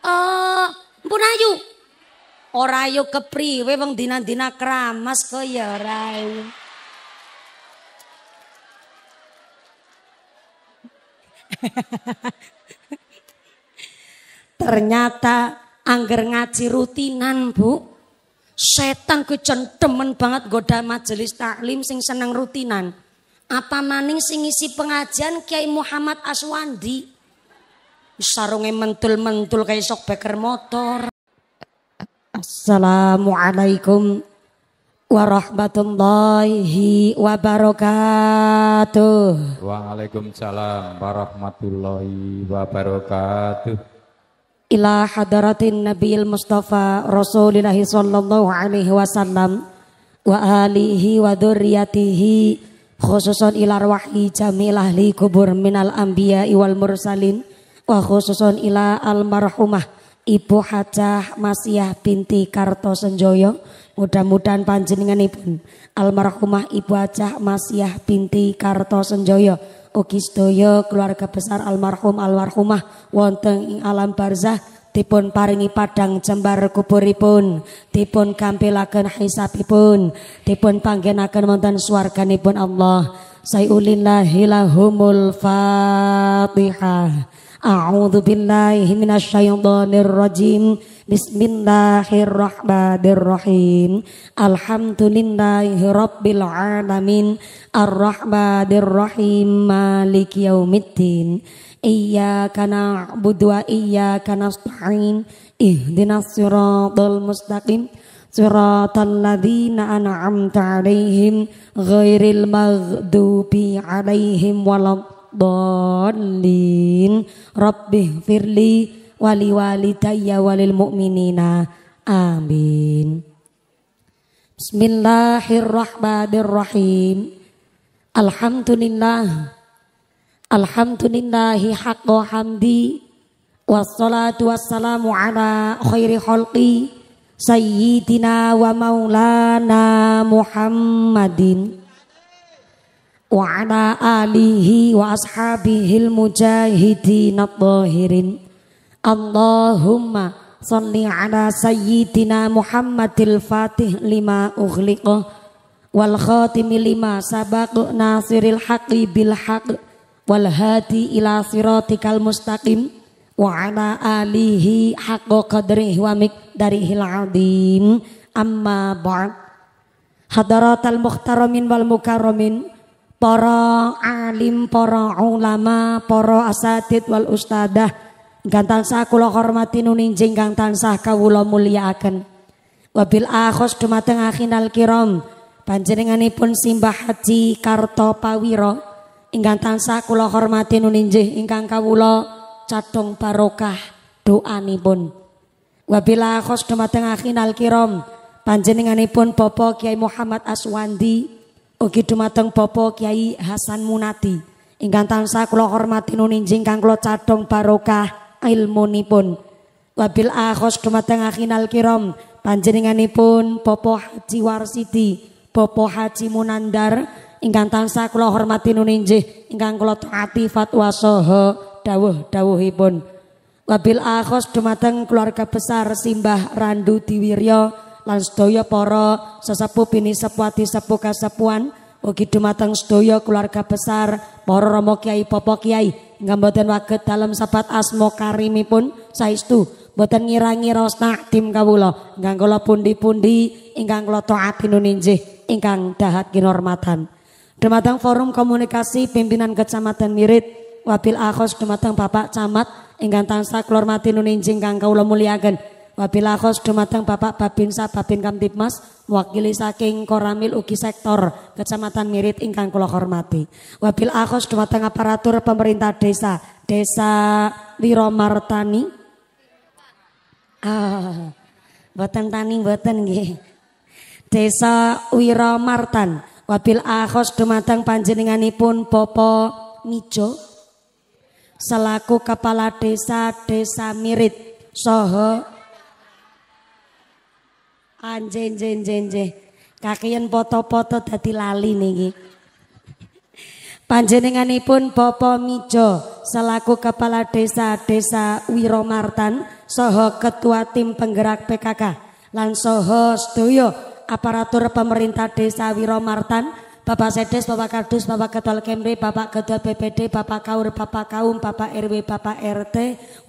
Eh, mpun ayu. Ora ayu kepriwe bang dina-dina kramas kok ya ora Ternyata angger ngaji rutinan, Bu. Setan ku cendemen banget goda majelis taklim sing seneng rutinan. Apa maning sing isi pengajian Kiai Muhammad Aswandi sarunge mentul-mentul kayak sok beker motor. Assalamualaikum warahmatullahi wabarakatuh. Waalaikumsalam warahmatullahi wabarakatuh. Ila hadaratin Nabiil Mustafa Rasulillah sallallahu alaihi wasallam wa alihi wa dzurriyyatihi khususan ila arwahi jamil ahli kubur minal anbiya wal mursalin wa khususun ila almarhumah Ibu Hajah Masiah binti Kartosenjoyo mudah-mudahan ibu almarhumah Ibu Hajah Masiah binti Kartosenjoyo ugi sedaya keluarga besar almarhum almarhumah wonten ing alam barzah Tipun paringi padang jembar kuburipun dipun gampilaken hisabipun dipun panggenaken wonten swarganipun Allah sayulillahilahumul fatihah A'udzu billahi minasyaitonir rajim. Bismillahirrahmanirrahim. Alhamdulillahi rabbil alamin. Arrahmanirrahim. Iya yaumiddin. budua, iya wa iyyaka Ih Ihdinas siratal mustaqim. صراط الذين أنعمت عليهم غير المغضوب عليهم ولا dhalin rabbi firli wali walidayya walil mu'minina amin Bismillahirrahmanirrahim Alhamdulillah Alhamdulillahi haqqo hamdi Wassalatu wassalamu ala khairi khalqi Sayyidina wa maulana Muhammadin wa ala alihi wa ashabihil mujahidin adh-dhahirin Allahumma salli ala sayyidina Muhammadil Fatih lima ughliqa wal khatimi lima sabaq nasiril haqqi bil haqq wal hadi ila siratikal mustaqim wa ala alihi haqqa qadrihi wa miqdarihil adim amma ba'd hadaratal muhtaramin wal mukarramin para alim, para ulama, para asatid wal ustadah ingkang tansah kula hormati nuninjing kang tansah kawula akan Wabil akhos dumateng akhinal kiram panjenenganipun Simbah Haji Kartopawiro ingkang tansah kula hormati nuninjih ingkang kawula cadhong barokah doanipun. Wabil akhos dumateng akhinal kiram panjenenganipun popok Kiai Muhammad Aswandi ugi dumateng Bapak Kiai Hasan Munati ingkang tansah kula hormati nuninjing kang kula cadhong barokah ilmunipun wabil akhos dumateng akhinal kiram panjenenganipun Bapak Haji Warsidi Bapak Haji Munandar ingkang tansah kula hormati nuninjih ingkang kula taati fatwa saha dawuh-dawuhipun wabil akhos dumateng keluarga besar Simbah Randu Diwirya lan sedaya para sesepuh bini sepuati sepuh kasepuan ugi dumateng sedaya keluarga besar poro romo kiai popo kiai nggak waget dalam sabat asmo karimipun saistu boten ngirangi rosna tim kawula ingkang kula pundi-pundi ingkang kula taati nuninjih ingkang dahat kinormatan dumateng forum komunikasi pimpinan kecamatan Mirit wabil akhos dumateng Bapak Camat ingkang tansah kula hormati nuninjing kang kawula mulyakaken Wabila khos dumateng Bapak Babinsa Babin Kamtibmas wakili saking Koramil ugi sektor Kecamatan Mirit ingkang kula hormati. Wabil akhos dumateng aparatur pemerintah desa, Desa Wiromartani. Ah, boten tani boten nggih. Desa Wiromartan. Wabil akhos dumateng panjenenganipun Bopo Mijo selaku kepala desa Desa Mirit Soho. Anje anje anje anje. Kakean foto-foto dadi lali niki. Panjenenganipun Popo Mijo selaku Kepala Desa Desa Wiromartan Soho Ketua Tim Penggerak PKK lan saha sedaya aparatur pemerintah Desa Wiromartan Bapak Sedes, Bapak Kardus, Bapak Ketua Kemri, Bapak Ketua BPD, Bapak Kaur, Bapak Kaum, Bapak RW, Bapak RT,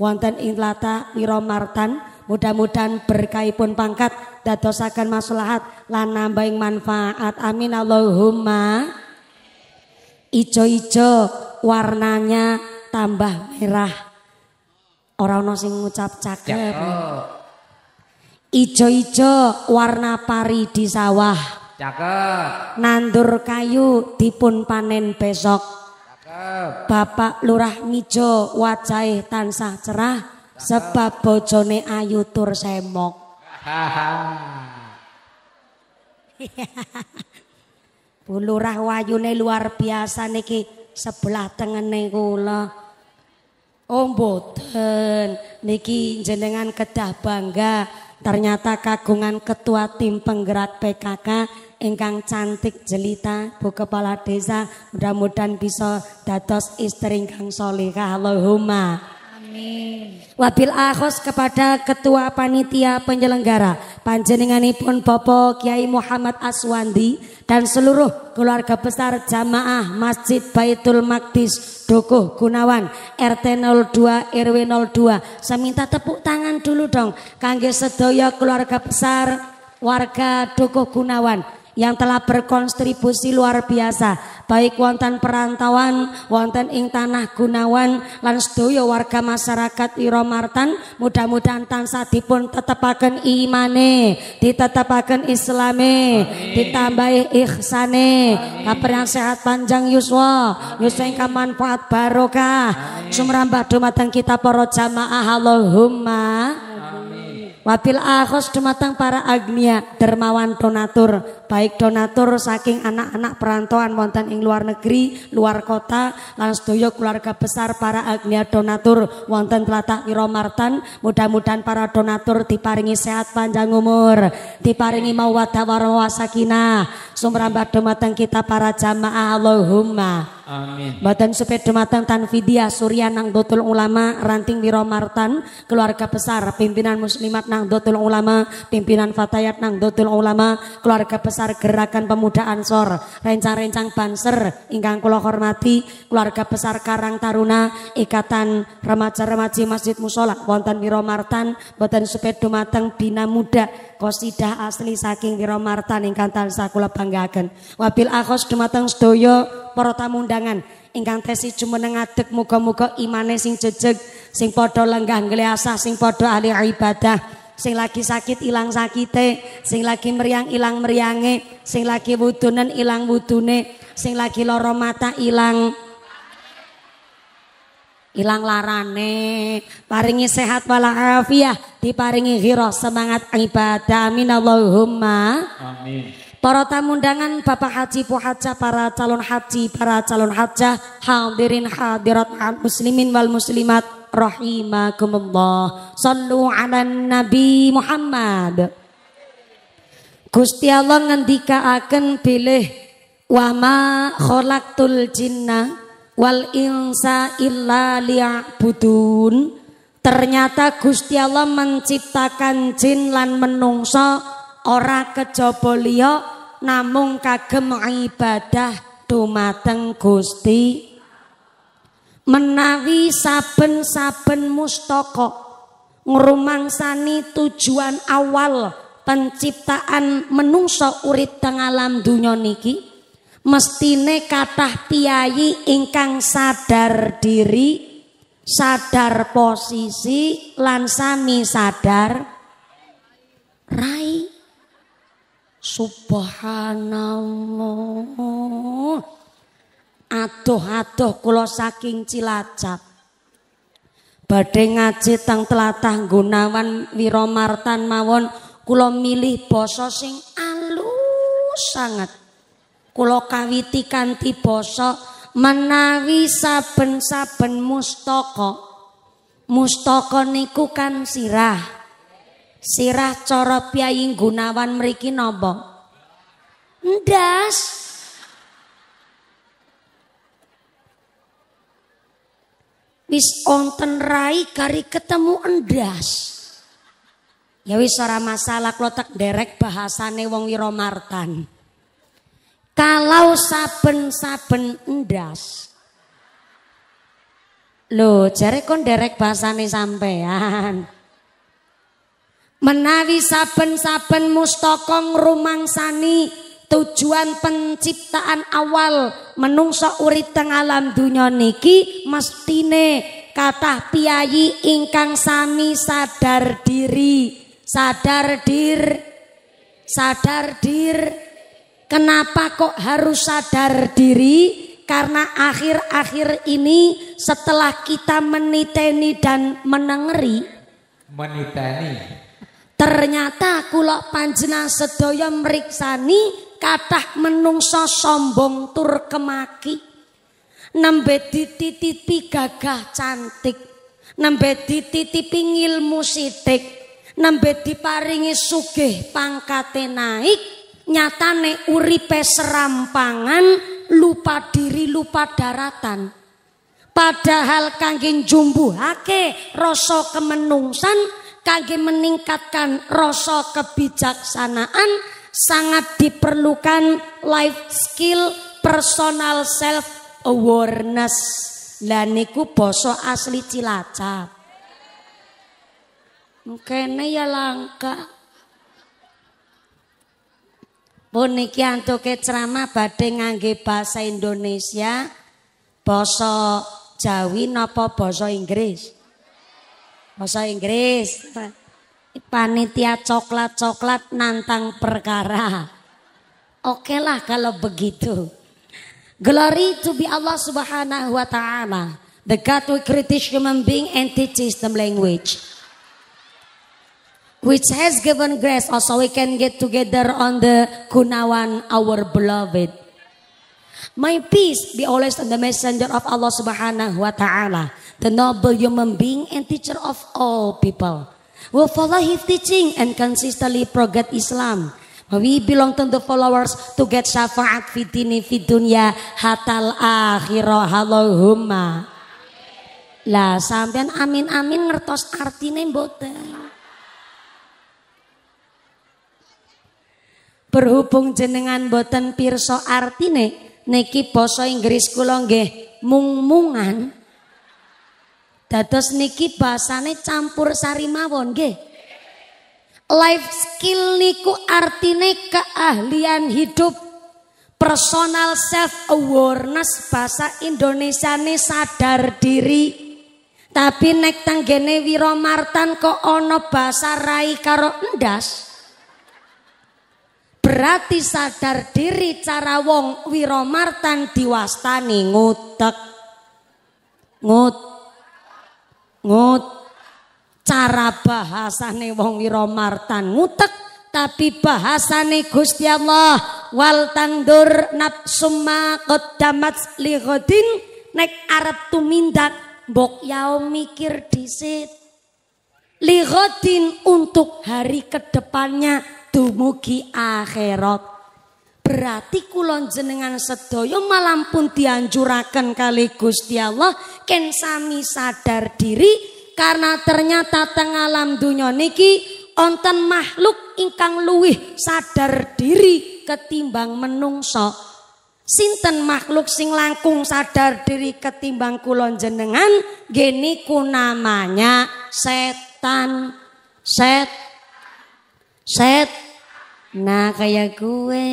wonten Inlata Wiromartan mudah-mudahan pun pangkat dadosakan maslahat lan nambahin manfaat amin Allahumma ijo-ijo warnanya tambah merah orang ono sing ngucap cakep ijo-ijo warna pari di sawah cakep nandur kayu dipun panen besok Bapak Lurah Mijo wajah tansah cerah Sebab bojone ayu tur semok. Bulurah wayune luar biasa niki sebelah tengene kula. Oh mboten, niki jenengan kedah bangga ternyata kagungan ketua tim penggerak PKK ingkang cantik jelita Bu Kepala Desa mudah-mudahan bisa dados istri ingkang solehah Allahumma Wabil akhos kepada ketua panitia penyelenggara panjenenganipun Popok Kiai Muhammad Aswandi dan seluruh keluarga besar jamaah Masjid Baitul Maqdis Doko Gunawan RT 02 RW 02. Saya minta tepuk tangan dulu dong kangge sedoyo keluarga besar warga Doko Gunawan yang telah berkontribusi luar biasa baik wonten perantauan wonten ing tanah gunawan lan sedaya warga masyarakat Iromartan mudah-mudahan tansah dipun tetepaken imane ditetepaken islame ditambahi ihsane kapan sehat panjang yuswa yuswa ingkang manfaat barokah sumrambah dumateng kita para jamaah Allahumma Wabil akhos dumateng para agnia dermawan donatur, baik donatur saking anak-anak perantauan wonten ing luar negeri, luar kota, lan sedaya keluarga besar para agnia donatur wonten tlatah Wiromartan, mudah-mudahan para donatur diparingi sehat panjang umur, diparingi mawaddah warahmah sakinah, sumrambat dumateng kita para jamaah Allahumma Amin. Badan sepeda matang tanfidia surya nang dotul ulama ranting wiro martan keluarga besar pimpinan muslimat nang dotul ulama pimpinan fatayat nang dotul ulama keluarga besar gerakan pemuda ansor rencang-rencang banser ingkang kula hormati keluarga besar Karang Taruna ikatan remaja-remaji Masjid Musola wonten wiro martan badan sepeda matang bina muda kosidah asli saking wiro martan ingkang tansah kula banggaken. Wabil akhos dumateng sedoyo para tamu undangan ingkang tesi jumeneng ngadeg muka muka imane sing jejeg, sing podo lenggah ngeliasah sing podo ahli ibadah. Sing lagi sakit ilang sakite, sing lagi meriang ilang meriange, sing lagi wudunen ilang wudune, sing lagi loromata mata ilang ilang larane paringi sehat walafiah diparingi hiro semangat ibadah amin Allahumma amin Para tamu undangan Bapak Haji Puhaja, para calon haji, para calon hajah, hadirin hadirat muslimin wal muslimat rahimakumullah. Sallu ala Nabi Muhammad. Gusti Allah akan pilih wa ma khalaqtul jinna wal insa illa liya'budun. Ternyata Gusti Allah menciptakan jin lan menungso ora kejaba liya namung kagem ibadah dumateng Gusti menawi saben-saben mustaka ngrumangsani tujuan awal penciptaan menungso urip teng alam donya niki mestine kathah piyayi ingkang sadar diri sadar posisi lan sami sadar rai Subhanallah. Adoh-adoh kula saking Cilacap. Badhe ngaji teng tlatah Gunawan Wiromartan mawon kula milih basa sing alus sangat. Kula kawiti kanthi basa menawi saben-saben mustaka. Mustaka niku kan sirah. Sirah coro Piyayi Gunawan meriki nopo. Ndas. Wis onten rai kari ketemu endas. Ya wis ora masalah klotak derek bahasane wong Wiromartan. Kalau saben-saben endas. Loh, jare kon derek bahasane sampean. Menawi saben-saben rumang sani tujuan penciptaan awal menungso urit teng alam dunia niki mestine kata piayi ingkang sami sadar diri, sadar dir, sadar dir. Kenapa kok harus sadar diri? Karena akhir-akhir ini setelah kita meniteni dan menengeri Meniteni Ternyata kula panjenengan sedaya mriksani kathah menungsa sombong tur kemaki. Nembe dititipi gagah cantik, nembe dititipi ilmu sitik, nembe diparingi sugih pangkate naik, nyatane uripe serampangan, lupa diri, lupa daratan. Padahal kangge njumbuhake rasa kemenungsan kangge meningkatkan rasa kebijaksanaan sangat diperlukan life skill personal self awareness lah niku basa asli Cilacap mungkin ya langka Puniki niki antuke ceramah badhe ngangge bahasa Indonesia basa Jawi napa basa Inggris Bahasa Inggris. Panitia coklat-coklat nantang perkara. Oke lah kalau begitu. Glory to be Allah subhanahu wa ta'ala. The God who created human being and teaches them language. Which has given grace also we can get together on the Kunawan our beloved. My peace be always on the messenger of Allah subhanahu wa ta'ala the noble human being and teacher of all people. We follow his teaching and consistently progress Islam. We belong to the followers to get syafaat fitini fidunya hatal akhirah halohumma. Lah sampean amin amin ngertos artine mboten. Berhubung jenengan boten pirsa artine niki basa Inggris kula nggih mung-mungan Dados niki bahasane campur sari mawon nggih. Life skill niku artine keahlian hidup. Personal self awareness bahasa nih sadar diri. Tapi nek tanggene Wiro Martan kok ono bahasa rai karo endas. Berarti sadar diri cara wong Wiro Martan diwastani ngutek. Ngutek ngut cara bahasane wong Wiromartan ngutek tapi bahasane Gusti Allah wal tandur nafsumma qaddamat li ghadin nek arep tumindak mbok yao mikir dhisik li untuk hari kedepannya dumugi akhirat berarti kulon jenengan sedoyo malam pun dianjurakan kali Gusti Allah ken sami sadar diri karena ternyata tengah alam dunia niki onten makhluk ingkang luwih sadar diri ketimbang menungso sinten makhluk sing langkung sadar diri ketimbang kulon jenengan geniku namanya setan set set Nah kayak gue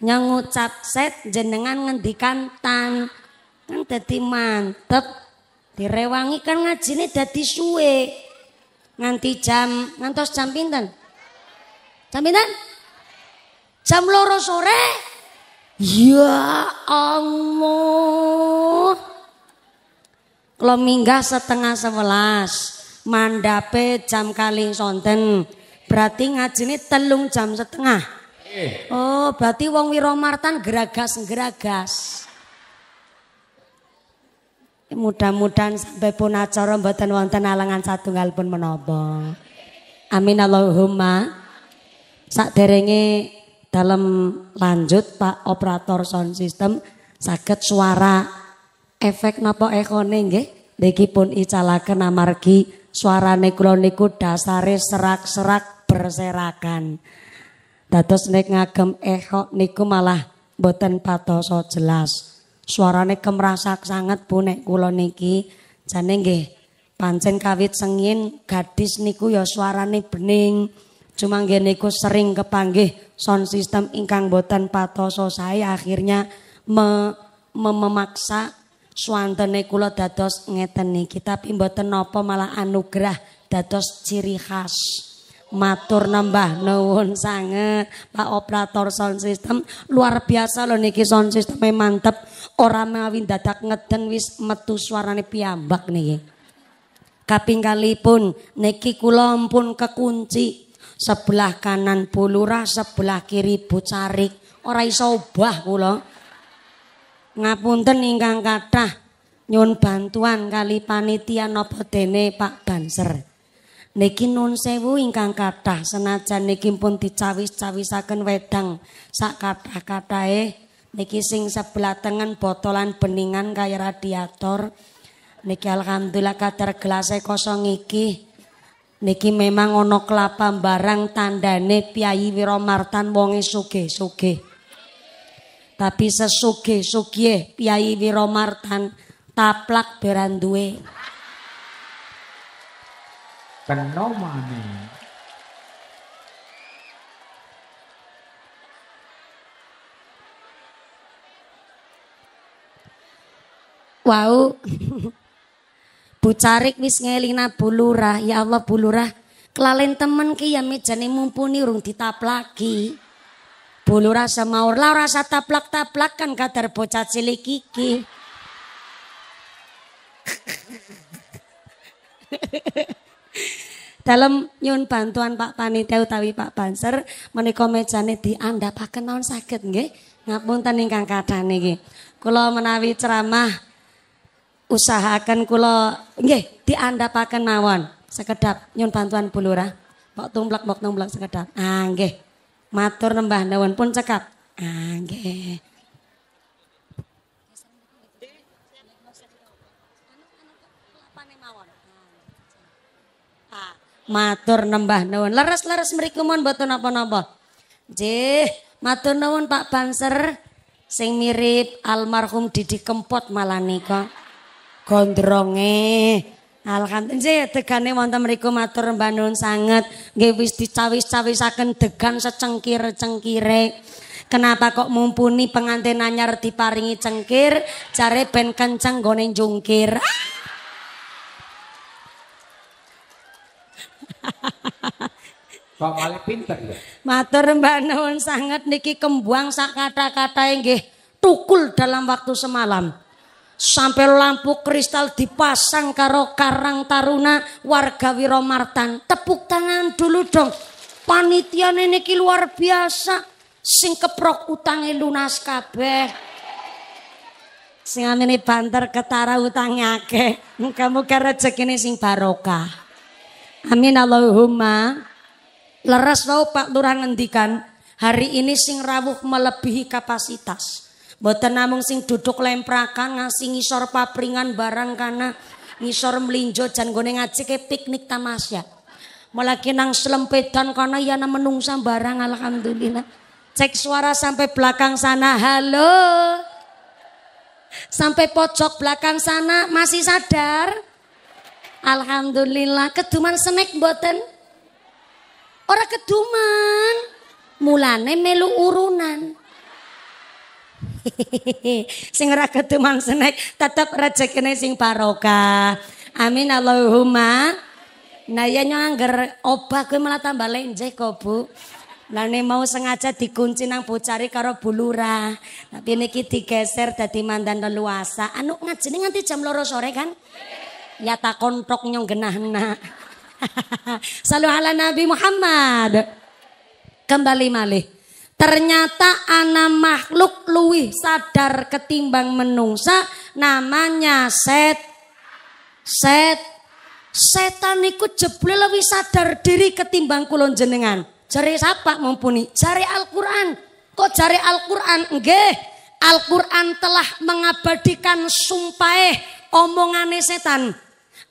nyong ngucap set jenengan ngendikan tan kan dadi mantep direwangi kan ngajine dadi suwe nganti jam ngantos jam pinten jam pinten jam loro sore ya Allah kalau minggah setengah sebelas mandape jam kali sonten Berarti ngajine telung jam setengah. Eh. Oh, berarti wong Wiromartan geragas-geragas. Mudah-mudahan sampai pun acara mboten wonten alangan satunggal pun menapa. Amin Allahumma. Sakderenge dalam lanjut Pak operator sound system sakit suara efek napa ekone nggih niki pun icalaken amargi suara nekroniku dasare serak-serak berserakan. Dados nek ngagem ehok niku malah boten patoso jelas. Suarane kemerasak sangat Bu nek kula niki jane nggih pancen kawit sengin gadis niku ya suarane bening. Cuma nggih niku sering kepanggih sound system ingkang boten patoso saya akhirnya me, me memaksa suantene kula dados ngeten niki tapi boten napa malah anugerah dados ciri khas matur nambah nuwun sangat Pak operator sound system luar biasa loh niki sound systemnya mantep orang mawi dadak ngeden wis metu suarane piyambak niki kali pun niki kula pun kekunci sebelah kanan bulura sebelah kiri bucarik ora iso obah kula ngapunten ingkang kathah nyun bantuan kali panitia napa dene Pak Banser Niki nun sewu ingkang kathah senajan niki pun dicawis-cawisaken wedang sak kathah-kathahe niki sing sebelah tengen botolan beningan kaya radiator. Niki alhamdulillah kadar gelase kosong iki. Niki memang onok kelapa barang tandane Piyayi Wiromartan wonge suke suke Tapi sesugih-sugih Piyayi Wiromartan taplak beranduwe. duwe. Kenomani Wow Bu Carik wis ngelina bulurah Ya Allah bulurah Kelalen temen ki ya mejane mumpuni urung lagi, Bulu Bulurah sama lah rasa taplak-taplak kan kadar bocah cilik Hehehe Dalam nyun bantuan Pak Panitia utawi Pak Banser menika mejane diandhapaken naon saged nggih. Ngapunten ingkang kathane nggih. Kula menawi ceramah usahakan kula nggih diandhapaken mawon sekedap nyun bantuan pulurah, Lurah. Pok tumplek pok tumplek sekedap. Ah nggih. Matur nembah nuwun pun cekap. Ah nggih. matur nembah nuwun. Leres-leres mriku mon mboten napa-napa. Nggih, matur nuwun Pak Banser sing mirip almarhum Didi Kempot malah nika. Gondronge. Alhamdulillah nggih degane wonten mriku matur nembah nuwun sanget. Nggih wis dicawis-cawisaken degan secengkir-cengkire. Kenapa kok mumpuni pengantin anyar diparingi cengkir, jare ben kenceng gone jungkir. Ah! Kok malah pinter ya? Matur Mbak Nun sangat niki kembuang sak kata-kata gih tukul dalam waktu semalam. Sampai lampu kristal dipasang karo Karang Taruna warga Wiromartan. Tepuk tangan dulu dong. Panitia niki luar biasa. Sing keprok utange lunas kabeh. Sing ini banter ketara utangnya akeh. Muga-muga ini sing barokah. Amin Allahumma. Leres tau Pak Lurah ngendikan, hari ini sing rawuh melebihi kapasitas. Mboten namung sing duduk lemprakan ngasih ngisor papringan barang kana ngisor melinjo dan gone ngaji ke piknik tamasya. Mulaki nang selempetan karena ya na menungsa barang alhamdulillah. Cek suara sampai belakang sana. Halo. Sampai pojok belakang sana masih sadar? Alhamdulillah keduman snack mboten? orang keduman. Mulane melu urunan. sing ora keduman snack tetep rezekine sing barokah. Amin Allahumma. Nah ya angger obah gue malah tambah lenjeh kok, Bu. Lane mau sengaja dikunci nang bocari karo bulura. Tapi niki digeser dadi mandan leluasa. Anu ngajeni nganti jam loro sore kan? nyata kontok nyong genahna. Salu ala Nabi Muhammad. Kembali malih. Ternyata anak makhluk luwih sadar ketimbang menungsa namanya set set setan ikut jebule lebih sadar diri ketimbang kulon jenengan. Jari siapa mumpuni? Jari Al-Qur'an. Kok jari Al-Qur'an? Nggih. Al-Qur'an telah mengabadikan sumpah omongane setan.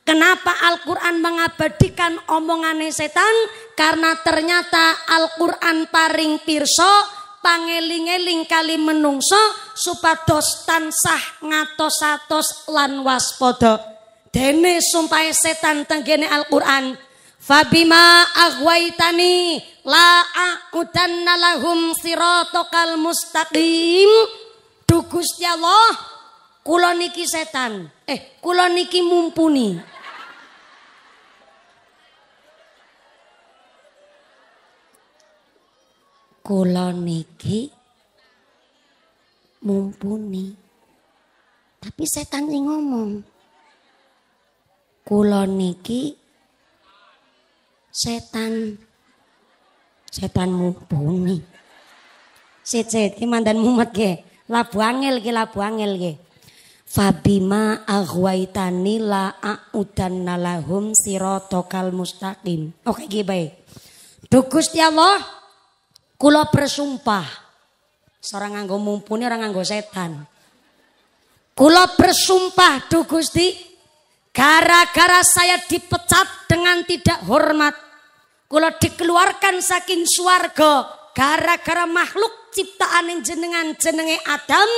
Kenapa Al-Quran mengabadikan omongannya setan? Karena ternyata Al-Quran paring pirso, pangeling-eling kali menungso, supados tansah ngatos-atos lan waspodo. Dene sumpah setan tenggene Al-Quran. Fabima agwaitani la a'udanna lahum sirotokal mustaqim. Dugusti Allah, Kuloniki niki setan. Eh, kuloniki niki mumpuni. kula niki mumpuni. Tapi setan sing ngomong. Kula niki setan setan mumpuni. set set ki mandan mumet ge. Labu angel ki labu angel ge. Fabima aghwaitani la a'udan nalahum sirotokal mustaqim. Oke okay, baik. Duh Gusti Allah. Kulo bersumpah. Seorang anggo mumpuni, orang anggo setan. Kulo bersumpah duh Gusti. Gara-gara saya dipecat dengan tidak hormat. Kulo dikeluarkan saking suarga. Gara-gara makhluk ciptaan yang jenengan jenenge Adam.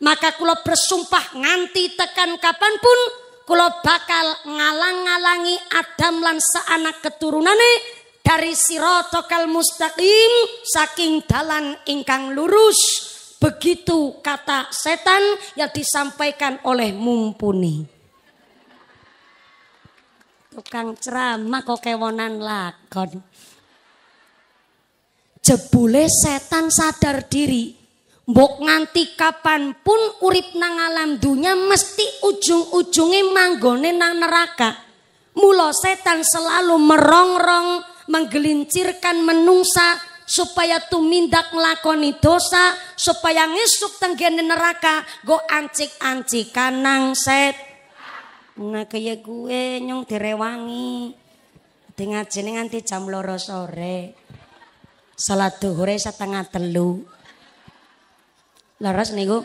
Maka kulo bersumpah nganti tekan kapanpun. Kulo bakal ngalang-ngalangi Adam lan seanak keturunan dari sirotokal mustaqim saking dalan ingkang lurus begitu kata setan yang disampaikan oleh mumpuni tukang ceramah kok kewonan lakon jebule setan sadar diri Mbok nganti kapanpun urip nang alam dunia mesti ujung ujungnya manggone nang neraka. Mula setan selalu merongrong, menggelincirkan menungsa supaya tumindak nglakoni dosa, supaya ngisuk tenggene neraka, go ancik-ancik kanang set. Nah kaya gue nyong direwangi. dengan jeneng nganti jam loro sore. Salat duhure setengah telu. Laras niku.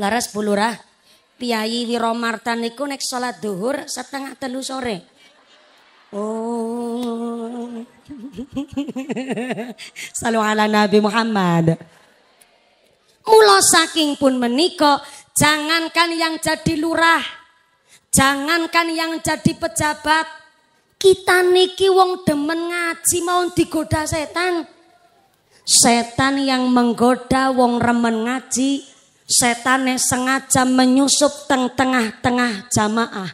Laras bulurah. Piyayi Wiromarta niku nek salat duhur setengah telu sore. Oh. Salu ala Nabi Muhammad. Mula saking pun menika jangankan yang jadi lurah, jangankan yang jadi pejabat, kita niki wong demen ngaji mau digoda setan. Setan yang menggoda wong remen ngaji setane sengaja menyusup teng tengah-tengah jamaah.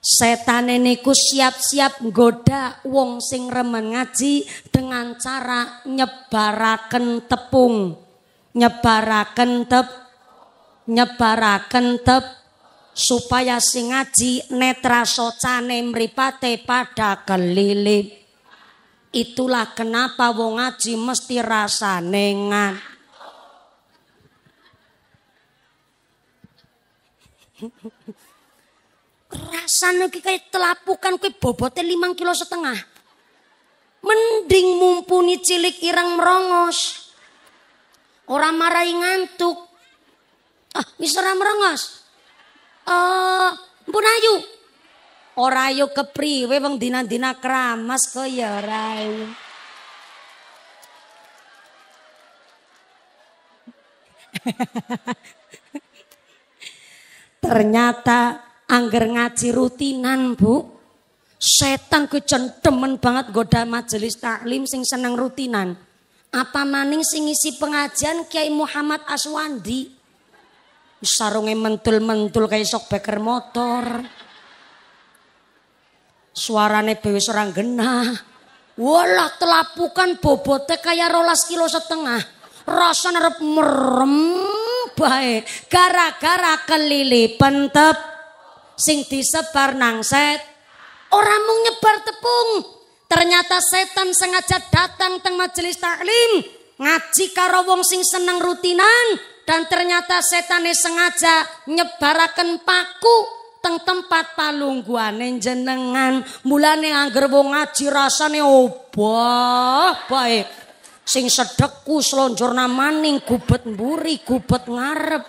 Setane niku siap-siap goda wong sing remen ngaji dengan cara nyebaraken tepung. Nyebaraken tep nyebaraken tep supaya sing ngaji netra socane meripate pada kelilip. Itulah kenapa wong ngaji mesti rasa nengat. Rasanya kayak kaya telapukan kayak bobotnya limang kilo setengah. Mending mumpuni cilik irang merongos. Orang marah ngantuk. Ah, misalnya merongos. Eh, uh, Mpun Ayu. Orang ayu kepriwe bang dina-dina keramas ke ya Hahaha. Ternyata angger ngaji rutinan, Bu. Setan kecentemen banget goda majelis taklim sing seneng rutinan. Apa maning sing isi pengajian Kiai Muhammad Aswandi. sarungnya mentul-mentul kayak sok beker motor. Suarane bewis seorang genah. Walah telapukan bobote kayak rolas kilo setengah. Rasa nerep merem bae gara-gara kelilipan tep sing disebar nang set orang mung nyebar tepung ternyata setan sengaja datang teng majelis taklim ngaji karo wong sing seneng rutinan dan ternyata setan sengaja nyebarakan paku teng tempat palungguane jenengan mulane angger wong ngaji rasane obah oh, baik sing sedekku selonjor maning gubet mburi gubet ngarep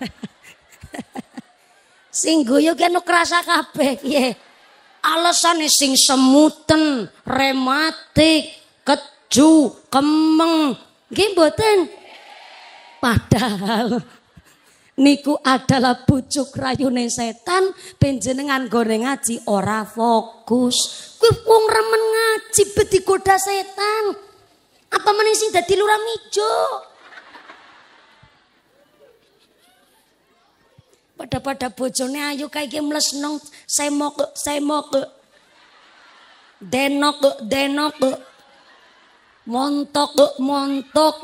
sing guyu anu kene krasa kabeh piye alasane sing semuten rematik keju kemeng nggih mboten padahal niku adalah pucuk rayune setan penjenengan goreng ngaji ora fokus kuwi wong remen ngaji beti digoda setan apa meneh sing dadi lurah mijo pada-pada bojone ayo kayak iki mlesnong semok semok denok denok montok montok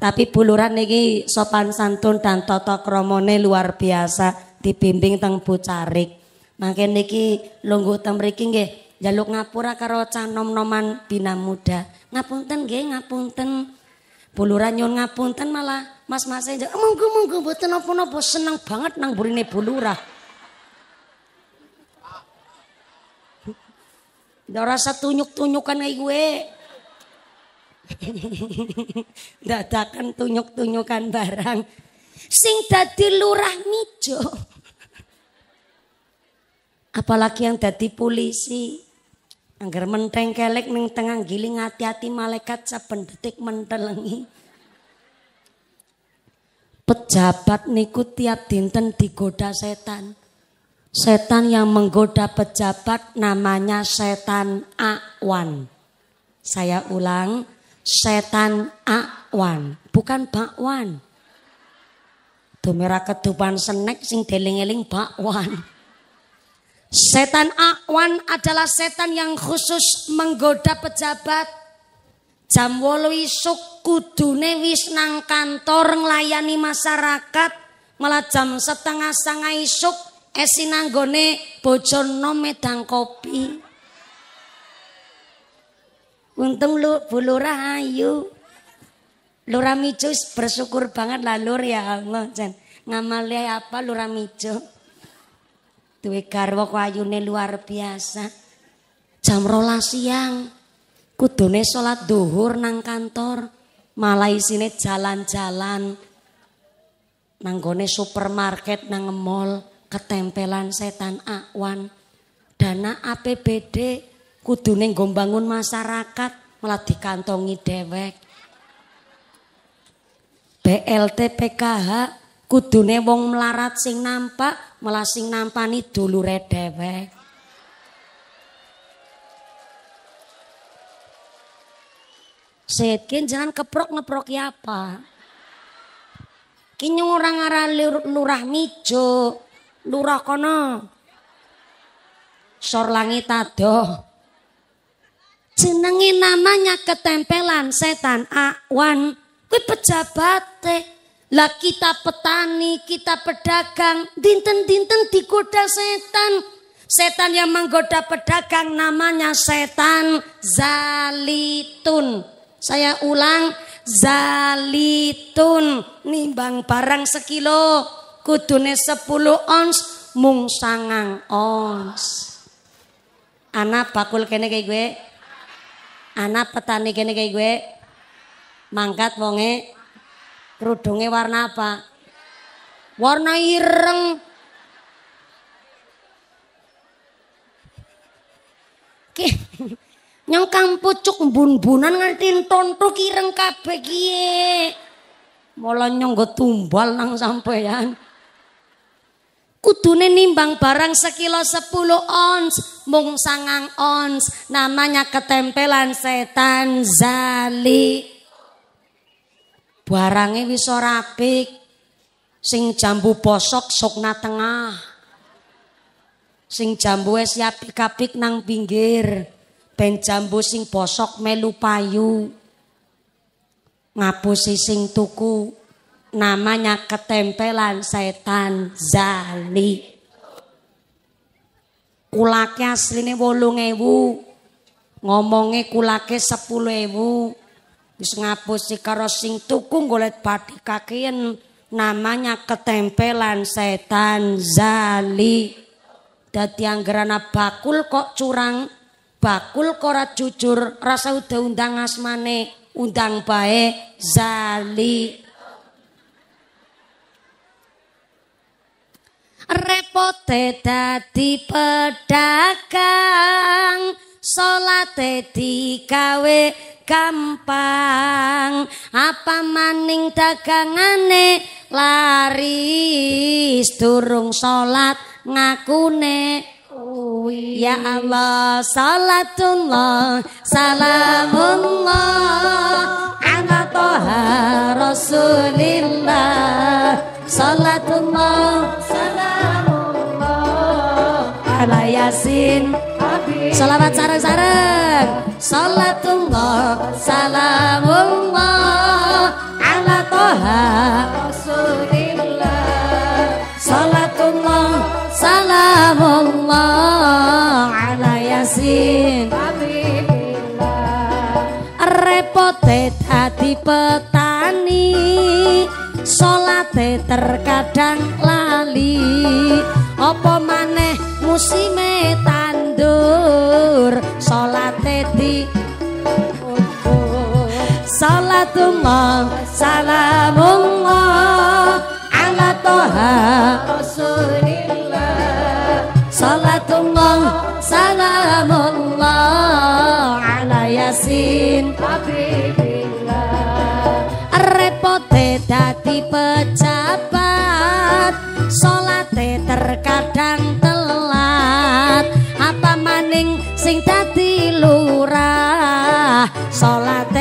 tapi puluran niki sopan santun dan toto kromone luar biasa dibimbing teng Carik. Mangke niki lungguh teng mriki nggih njaluk ngapura karo cah nom-noman bina muda. Ngapunten nggih, ngapunten. Puluran nyun ngapunten malah mas-mase njak monggo-monggo mboten napa nopo seneng banget nang burine bulurah. rasa satunyuk-tunyukan kayak gue. Dadakan tunyuk-tunyukan barang. Sing dadi lurah mijo. Apalagi yang dadi polisi. Angger menteng kelek ning tengah giling hati-hati malaikat saben detik mentelengi. Pejabat niku tiap dinten digoda setan. Setan yang menggoda pejabat namanya setan awan. Saya ulang, setan akwan, bukan bakwan. Dumira kedupan senek sing deling-eling bakwan. Setan akwan adalah setan yang khusus menggoda pejabat. Jam wolu isuk kudune wis nang kantor nglayani masyarakat. Malah jam setengah sanga isuk esinanggone bojo nom medang kopi. Untung lu Bu Lurah ayu. Lurah Mijo bersyukur banget lah Lur ya Allah. Jan. Ngamale apa Lurah Mijo? Duwe garwa ayune luar biasa. Jam rolas siang kudune sholat duhur nang kantor malah isine jalan-jalan nanggone supermarket nang mall ketempelan setan akwan dana APBD kudune nggo bangun masyarakat malah dikantongi dewek BLT PKH kudune wong melarat sing nampak malah sing nampani dulure dewek Setkin jangan keprok ngeprok ya apa. Kini orang arah lurah mijo, lurah kono. Sor langit adoh. Jenenge namanya ketempelan setan awan. Kuwi pejabat Lah kita petani, kita pedagang, dinten-dinten digoda setan. Setan yang menggoda pedagang namanya setan zalitun. Saya ulang, zalitun. Nimbang barang sekilo, kudune 10 ons, mung sangang ons. Anak bakul kene kayak gue, Anak petani kene kayak gue. Mangkat wonge. Kerudungnya warna apa? Warna ireng. Nyengkang pucuk bun-bunan nganti tonto kireng kabeh kiye. Malah nyonggo tumbal nang sampeyan. Kudune nimbang barang sekilo sepuluh ons, mung sangang ons, namanya ketempelan setan zalik. Barangnya wis rapik, sing jambu posok sokna tengah. Sing jambu es kapik nang pinggir, ben jambu sing posok melu payu. Ngapusi sing tuku, namanya ketempelan setan zali. kulaknya Kulake asline 8000. Ngomonge kulake 10000. Wis ngapusi karo sing tuku golek pati kakien namanya ketempelan setan zali. Dadi gerana bakul kok curang, bakul kok ora jujur, rasa udah undang asmane, undang bae zali. repote dadi pedagang salate dikawe gampang apa maning dagangane laris durung salat ngakune ya allah salatullah salamullah ala toha rasulillah salatullah Ahmad Yasin Salawat sarang-sarang Salatullah Salamullah Ala toha Rasulillah Salatullah Salamullah Ala Yasin Repote dadi petani Salate terkadang musime tandur salate di Salatullah salamullah ala toha rasulillah Salatullah salamullah ala yasin habibillah repote dadi pecah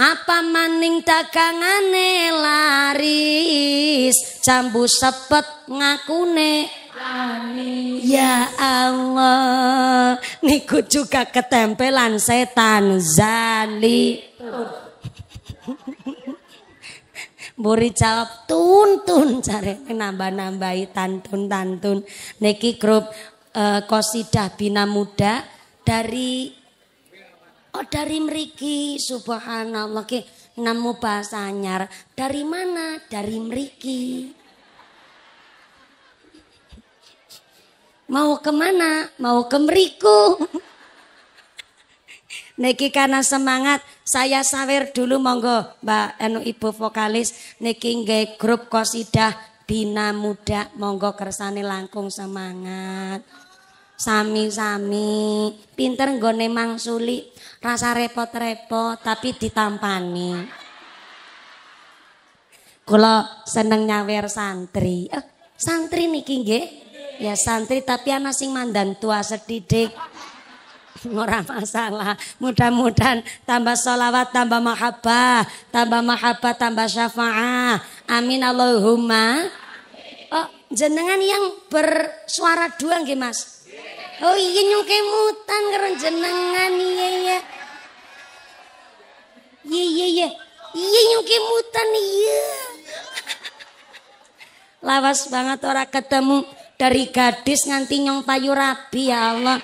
apa maning dagangane laris jambu sepet ngakune Amin. Ya Allah, niku juga ketempelan setan zali. Buri jawab tuntun cari nambah-nambahi tantun-tantun. Niki grup uh, eh, Kosidah Bina Muda dari Oh dari Meriki subhanallah ke namu bahasa anyar. Dari mana? Dari Meriki. Mau kemana? Mau ke meriku. Niki karena semangat saya sawer dulu monggo Mbak Anu Ibu vokalis Niki nggih grup kosidah Bina Muda monggo kersane langkung semangat sami-sami pinter nggone mangsuli rasa repot-repot tapi ditampani kula seneng nyawer santri eh, santri niki nggih ya santri tapi ana sing mandan tua sedidik ora masalah. Mudah-mudahan tambah sholawat tambah mahabbah, tambah mahabbah, tambah syafaah. Amin Allahumma. Oh, jenengan yang bersuara dua nggih Mas? Oh iya nyungke mutan karo jenengan iya iya. Iya iya iya. Iya nyungke mutan iya. Lawas banget ora ketemu dari gadis nganti nyong payu rapi ya Allah.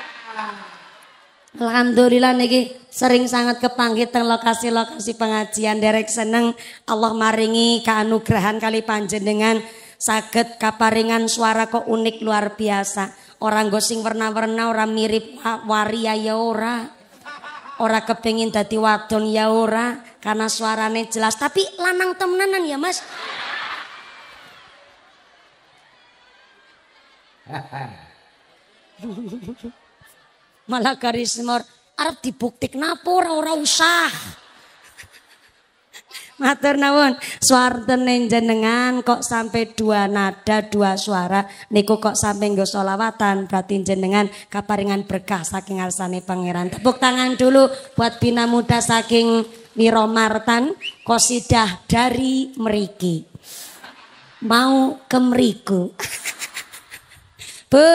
Alhamdulillah niki sering sangat kepanggil teng lokasi-lokasi pengajian derek seneng Allah maringi keanugerahan kali panjenengan saged kaparingan suara kok unik luar biasa. Orang gosing warna-warna, orang mirip waria ya, ya ora. Ora kepengin dadi wadon ya ora, karena suaranya jelas. Tapi lanang temenanan ya mas. Malah garis mor, arep dibuktik napa orang ora usah. Matur nawon, swartene jenengan kok sampai dua nada, dua suara niku kok sampai nggo solawatan berarti jenengan kaparingan berkah saking arsane pangeran. Tepuk tangan dulu buat bina muda saking miromartan kosidah dari Meriki. Mau ke Meriku. Bu,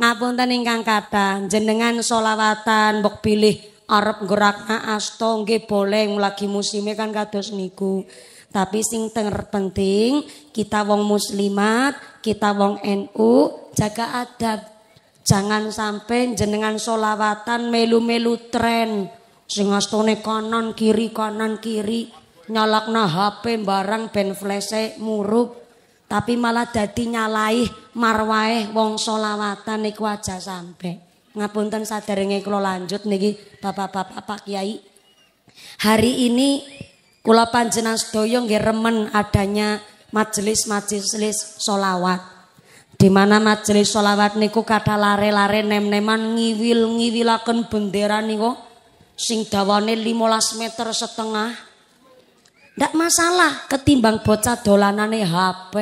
ngapunten ingkang kata, jenengan solawatan bok pilih arep nggerakna asta nggih boleh lagi musime kan kados niku. Tapi sing terpenting kita wong muslimat, kita wong NU jaga adab. Jangan sampai jenengan solawatan melu-melu tren. Sing astone kanan kiri kanan kiri nyalakna HP barang ben flese murup. Tapi malah dadi nyalai marwae wong solawatan iku aja sampai ngapunten saderenge kula lanjut niki bapak-bapak Pak Kiai. Hari ini kula panjenengan doyong nggih adanya majelis-majelis solawat. Di mana majelis solawat niku kata lare-lare nem-neman ngiwil-ngiwilaken bendera niku sing dawane 15 meter setengah. Ndak masalah ketimbang bocah dolanan dolanane HP.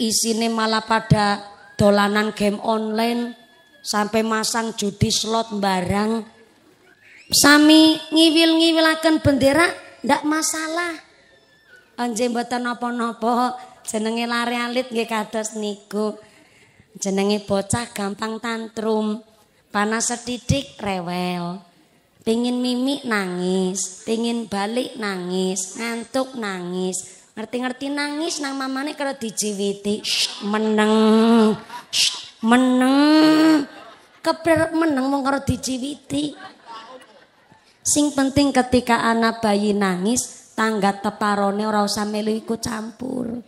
Isine malah pada dolanan game online sampai masang judi slot barang sami ngiwil-ngiwilaken bendera ndak masalah anje mboten nopo napa jenenge lari alit nggih kados niku jenenge bocah gampang tantrum panas sedidik rewel pingin mimik nangis pingin balik nangis ngantuk nangis ngerti-ngerti nangis nang mamane kalau dijiwiti meneng Shhh meneng kepreret meneng mau karo diciwiti sing penting ketika anak bayi nangis tangga teparone ora usah melu iku campur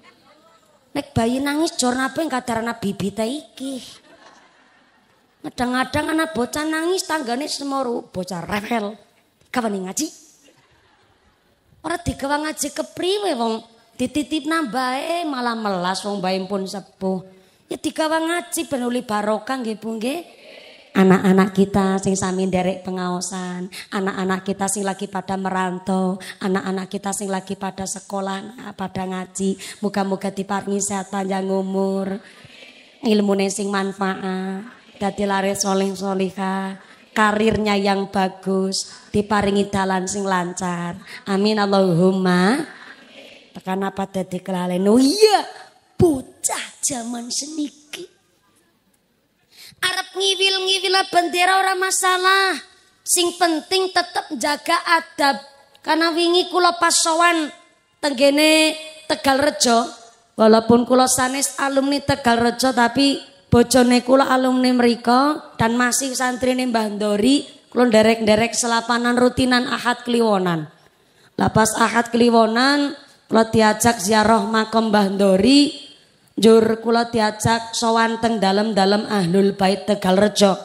nek bayi nangis jor napa kadarana bibite iki Kadang-kadang anak bocah nangis tanggane semoru, bocah rewel. Kapan ngaji? Ora dikewang ngaji kepriwe wong dititip nambahe malah melas wong bayi pun sepuh. Ya digawa ngaji ben barokah nggih Bu nggih anak-anak kita sing sami derek pengaosan, anak-anak kita sing lagi pada merantau, anak-anak kita sing lagi pada sekolah, pada ngaji, muga-muga diparingi sehat panjang umur, ilmu sing manfaat, dadi laris soleh solihah, karirnya yang bagus, diparingi dalan sing lancar. Amin Allahumma. Tekan apa dadi kelalen? Oh iya, put zaman seniki. Arab ngiwil-ngiwil bendera orang masalah. Sing penting tetap jaga adab. Karena wingi kula pasowan tenggene Tegal Rejo. Walaupun kula sanes alumni Tegal Rejo tapi bojone kula alumni mereka dan masih santri santrine Bandori kula derek-derek selapanan rutinan ahad kliwonan. Lapas ahad kliwonan kula diajak ziarah makom Bandori Jur kula diajak sowan teng dalam-dalam dalem Ahlul Bait Tegal Rejo.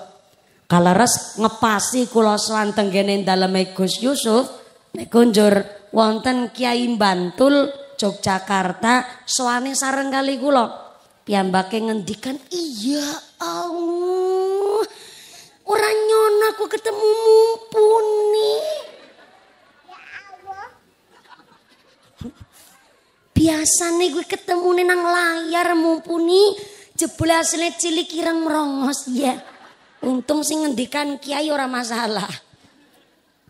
Kalares ngepasi kula sowan teng kene dalam Gus Yusuf niku wonten Kiai Bantul Yogyakarta sowane sareng kali kula. Piyambake ngendikan, "Iya Allah. orang nyon aku ketemu mumpuni." biasa nih gue ketemu nih nang layar mumpuni jeblasane cilik kirang merongos ya. Untung sih ngendikan kiai ora masalah.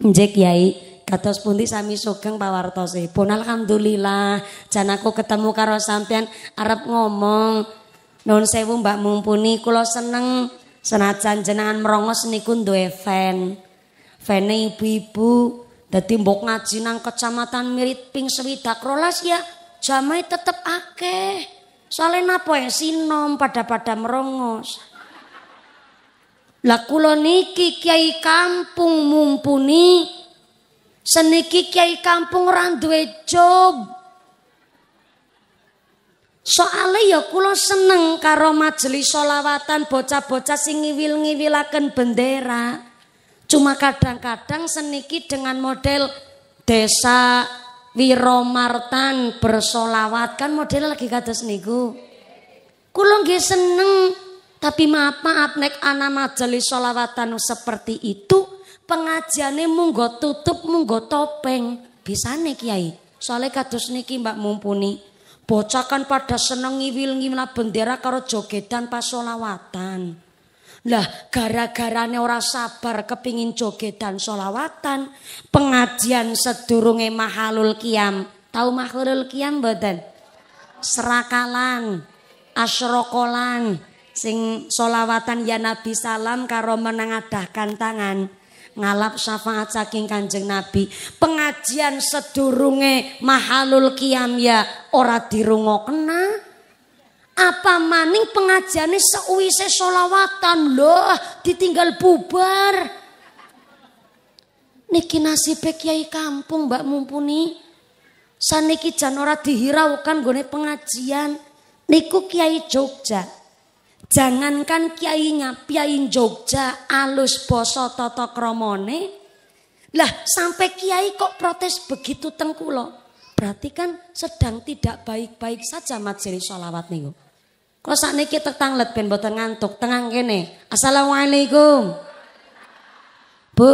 Njek kiai, kata pundi sami sugeng pawartosipun. Alhamdulillah, jan aku ketemu karo sampean arep ngomong. non sewu Mbak Mumpuni, kula seneng senajan jenengan merongos niku duwe fan. fan ibu-ibu dadi mbok ngaji nang kecamatan Mirit Ping Swidak rolas ya. Jamai tetep akeh. Soalnya napa ya sinom pada-pada merongos. Lah kula niki kiai kampung mumpuni seniki kiai kampung ora duwe job. Soale ya kula seneng karo majelis solawatan bocah-bocah sing ngiwil-ngiwilaken bendera. Cuma kadang-kadang seniki dengan model desa Wiromartan bersolawat kan model lagi kados niku. Kula nggih seneng tapi maaf maaf nek ana majelis solawatan seperti itu pengajiane munggo tutup munggo topeng bisane kiai. soalnya kados niki Mbak mumpuni bocah kan pada seneng ngiwil-ngiwil bendera karo jogedan pas solawatan. Lah gara-garane ora sabar kepingin dan solawatan. Pengajian sedurunge mahalul kiam. Tahu mahalul kiam badan? Serakalan, asrokolan, sing solawatan ya Nabi salam karo menengadahkan tangan ngalap syafaat saking kanjeng Nabi pengajian sedurunge mahalul kiam ya ora dirungokna apa maning pengajane seuwise solawatan loh ditinggal bubar. Niki nasib kiai kampung Mbak Mumpuni. Saniki janora dihiraukan dihiraukan gone pengajian. Niku kiai Jogja. Jangankan kiainya, kiai Jogja alus boso toto kromone. Lah sampai kiai kok protes begitu tengkulo. Berarti kan sedang tidak baik-baik saja majelis sholawat nih. Kok niki tertanglet ben boten ngantuk, tengang gini. Assalamualaikum. Bu.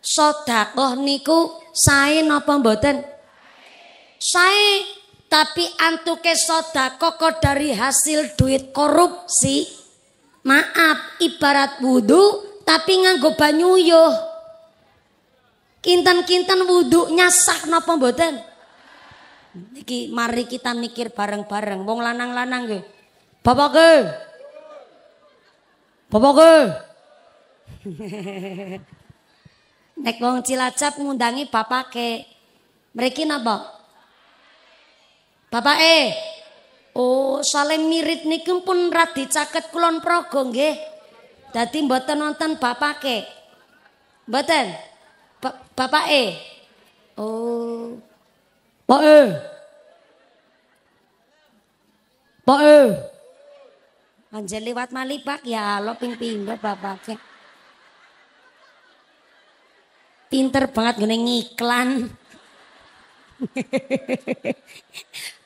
Sodakoh niku sae napa mboten? Sae. Tapi antuke soda kok dari hasil duit korupsi. Maaf, ibarat wudhu tapi nganggo banyu yo. Kinten-kinten wudhunya sah napa mboten? Niki mari kita mikir bareng-bareng. Wong lanang-lanang ge Bapak ke? Bapak ke? Nek wong Cilacap ngundangi bapak ke. mereka napa? Bapak e. Oh, saling mirit niku pun ra caket kulon progo nggih. Dadi mboten nonton bapak ke. Mboten. bapak e. Oh, Pak E. Pak E. Anjir lewat malipak ya lo ping pindho bapaknya. Pinter banget gue ngiklan.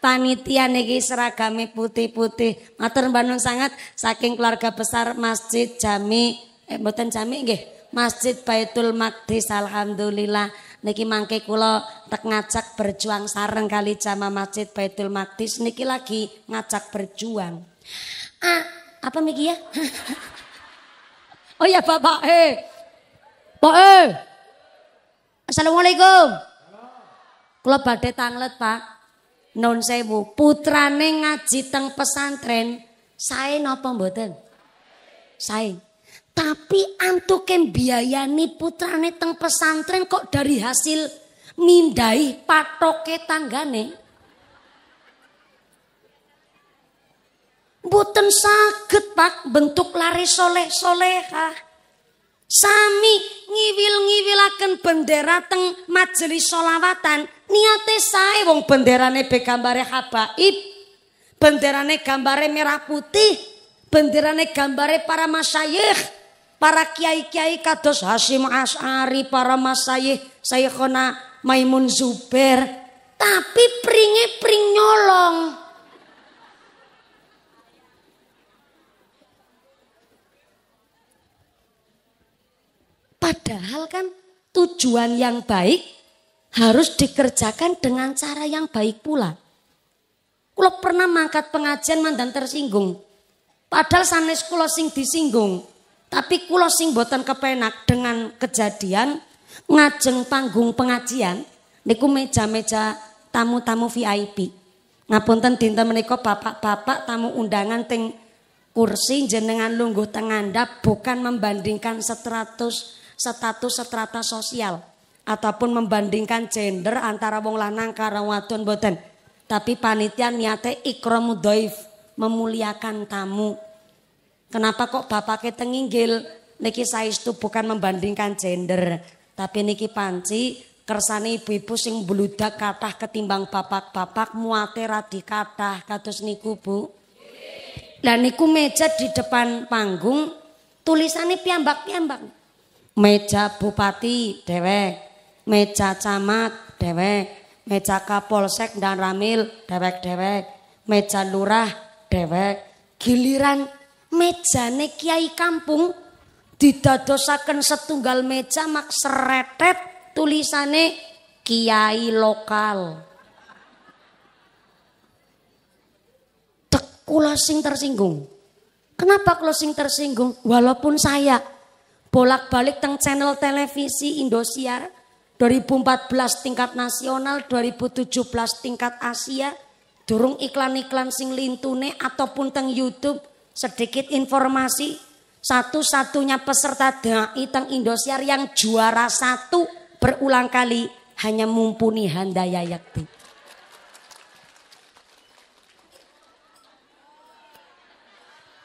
Panitia niki seragami putih-putih. Matur banun sangat saking keluarga besar Masjid Jami eh buatan Jami Masjid Baitul Maqdis alhamdulillah niki mangke kula tek ngajak berjuang sareng kali jama Masjid Baitul Maqdis niki lagi ngajak berjuang. Ah, apa miki ya? oh ya Bapak eh. Pak eh. Assalamualaikum. Kula badhe tanglet, Pak. Non sewu, putrane ngaji teng pesantren, sae napa mboten? Sae. Tapi antukem biayani putrane teng pesantren kok dari hasil mindai patoke tanggane. Buten sakit Pak bentuk lari soleh soleha. Sami ngiwil-ngiwilaken bendera teng majelis solawatan. Niate saya wong benderane be gambare habaib. Benderane gambare merah putih. Benderane gambare para masyayikh para kiai-kiai kados Hasim As'ari, para mas saya kena Maimun Zuber. tapi pringe pring nyolong. Padahal kan tujuan yang baik harus dikerjakan dengan cara yang baik pula. Kalau pernah mangkat pengajian mandan tersinggung. Padahal sanes kulo sing disinggung. Tapi kula sing boten kepenak dengan kejadian ngajeng panggung pengajian niku meja-meja tamu-tamu VIP. Ngapunten dinten menika bapak-bapak tamu undangan teng kursi jenengan lungguh tengandap bukan membandingkan stratus status strata sosial ataupun membandingkan gender antara wong lanang karo wadon boten. Tapi panitia niate ikramu doif memuliakan tamu. Kenapa kok bapaknya tenginggil? Niki saistu bukan membandingkan gender, tapi niki panci kersane ibu-ibu sing beludak katah ketimbang bapak-bapak muate radi kata katus niku Bu. dan niku meja di depan panggung tulisannya piambak-piambak. Meja bupati dewek, meja camat dewek, meja kapolsek dan ramil dewek-dewek, meja lurah dewek. Giliran mejane kiai kampung didadosaken setunggal meja mak seretet tulisane kiai lokal. Tek sing tersinggung. Kenapa kula sing tersinggung? Walaupun saya bolak-balik teng channel televisi Indosiar 2014 tingkat nasional, 2017 tingkat Asia, durung iklan-iklan sing lintune ataupun teng YouTube sedikit informasi satu-satunya peserta dai teng Indosiar yang juara satu berulang kali hanya mumpuni Handaya Yakti.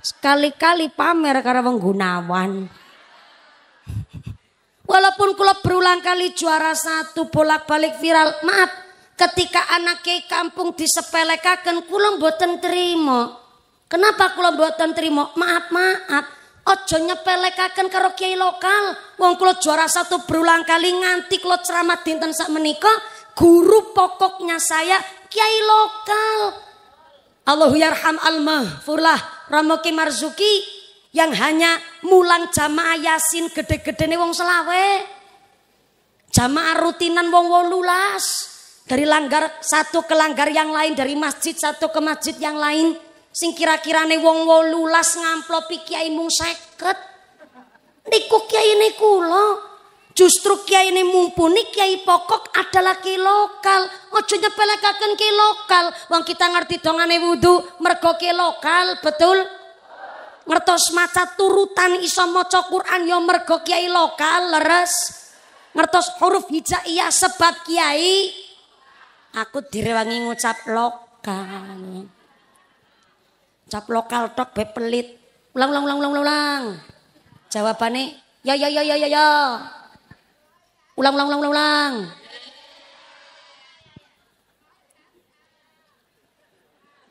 Sekali-kali pamer karena penggunawan. Walaupun kula berulang kali juara satu bolak-balik viral, maaf ketika anak kampung disepelekakan kula mboten terima. Kenapa kula mboten terima Maaf, maaf. Ojo nyepelekaken karo kiai lokal. Wong kula juara satu berulang kali nganti kula ceramah dinten sak menika guru pokoknya saya kiai lokal. Allahu yarham al-mahfurlah Ramoki Marzuki yang hanya mulang jamaah yasin gede-gede nih wong selawe. Jamaah rutinan wong wolulas. Dari langgar satu ke langgar yang lain, dari masjid satu ke masjid yang lain sing kira-kirane wong wolulas ngamplopi kiai mung seket niku kiai ini kula justru kiai ini mumpuni kiai pokok adalah kiai lokal ojo nyepelekaken kiai lokal wong kita ngerti dongane wudu mergo kiai lokal betul ngertos maca turutan iso maca Quran yo ya mergo kiai lokal leres ngertos huruf hijaiyah sebab kiai aku direwangi ngucap lokal Cap lokal tok be pelit. Ulang ulang ulang ulang ulang. Jawabane ya ya ya ya ya ya. Ulang ulang ulang ulang ulang.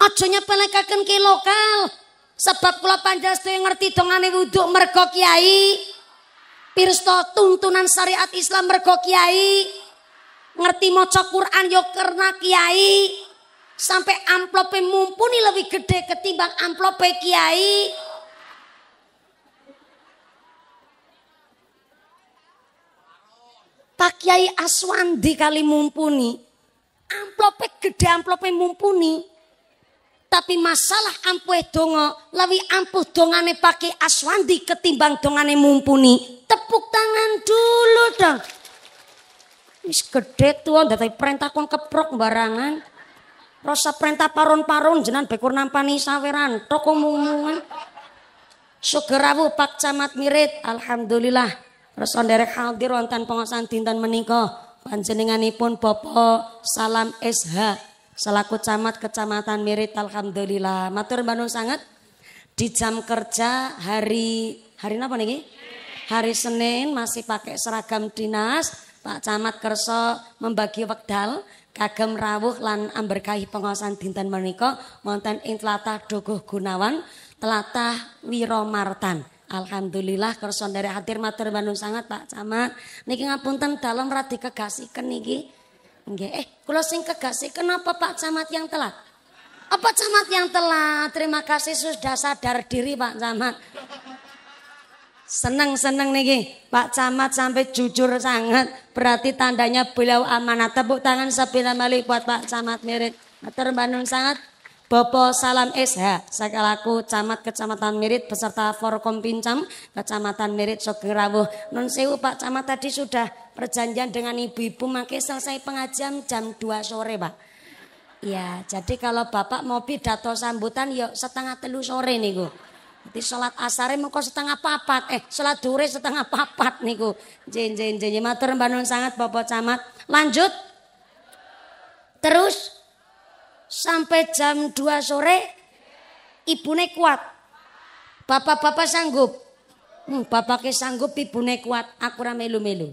Aja nyepelekaken ki lokal. Sebab kula panjenengan yang ngerti dong dongane wuduk mergo kiai. Pirsta tuntunan syariat Islam mergo kiai. Ngerti maca Quran yo ya karena kiai sampai amplopnya mumpuni lebih gede ketimbang amplopnya kiai. Pak Kiai Aswandi kali mumpuni, amplopnya gede amplopnya mumpuni. Tapi masalah ampuh dongo, lebih ampuh dongane pakai Aswandi ketimbang dongane mumpuni. Tepuk tangan dulu dong. Wis gede tuh, dari perintah kon keprok barangan. Rasa perintah paron-paron jenan bekur nampani saweran toko umumuan. Sugerawu Pak Camat Mirit, alhamdulillah. Rasa derek hadir wonten pengasan dinten menika panjenenganipun Bapak Salam SH selaku camat Kecamatan Mirit alhamdulillah. Matur manun sangat di jam kerja hari hari apa nih? Hari Senin masih pakai seragam dinas, Pak Camat Kerso membagi wekdal kagem rawuh lan amberkahi pengawasan dinten menika wonten ing tlatah Dogoh Gunawan, tlatah Wiromartan. Alhamdulillah kerson dari hadir matur Bandung sangat Pak Camat. Niki ngapunten dalam radi kegasiken niki. Nggih, eh kula sing kekasih kenapa Pak Camat yang telat? Apa Camat yang telat? Terima kasih sudah sadar diri Pak Camat. Seneng-seneng nih, Pak Camat sampai jujur sangat Berarti tandanya beliau amanah Tepuk tangan sepira malik buat Pak Camat Mirit Terbanun sangat Bopo Salam SH laku Camat Kecamatan Mirit Beserta Forkom Pincam Kecamatan Mirit Sogerawo. Rawuh Sewu Pak Camat tadi sudah perjanjian dengan ibu-ibu Makai selesai pengajian jam dua sore Pak Ya, jadi kalau Bapak mau pidato sambutan yuk setengah telu sore nih gue. Di sholat asare mengko setengah papat, eh sholat dure setengah papat niku. Jen jen jen ya, matur banun sangat bapak camat. Lanjut. Terus sampai jam 2 sore ibune kuat. Bapak-bapak sanggup. Hmm, ke sanggup ibune kuat. Aku ra melu-melu.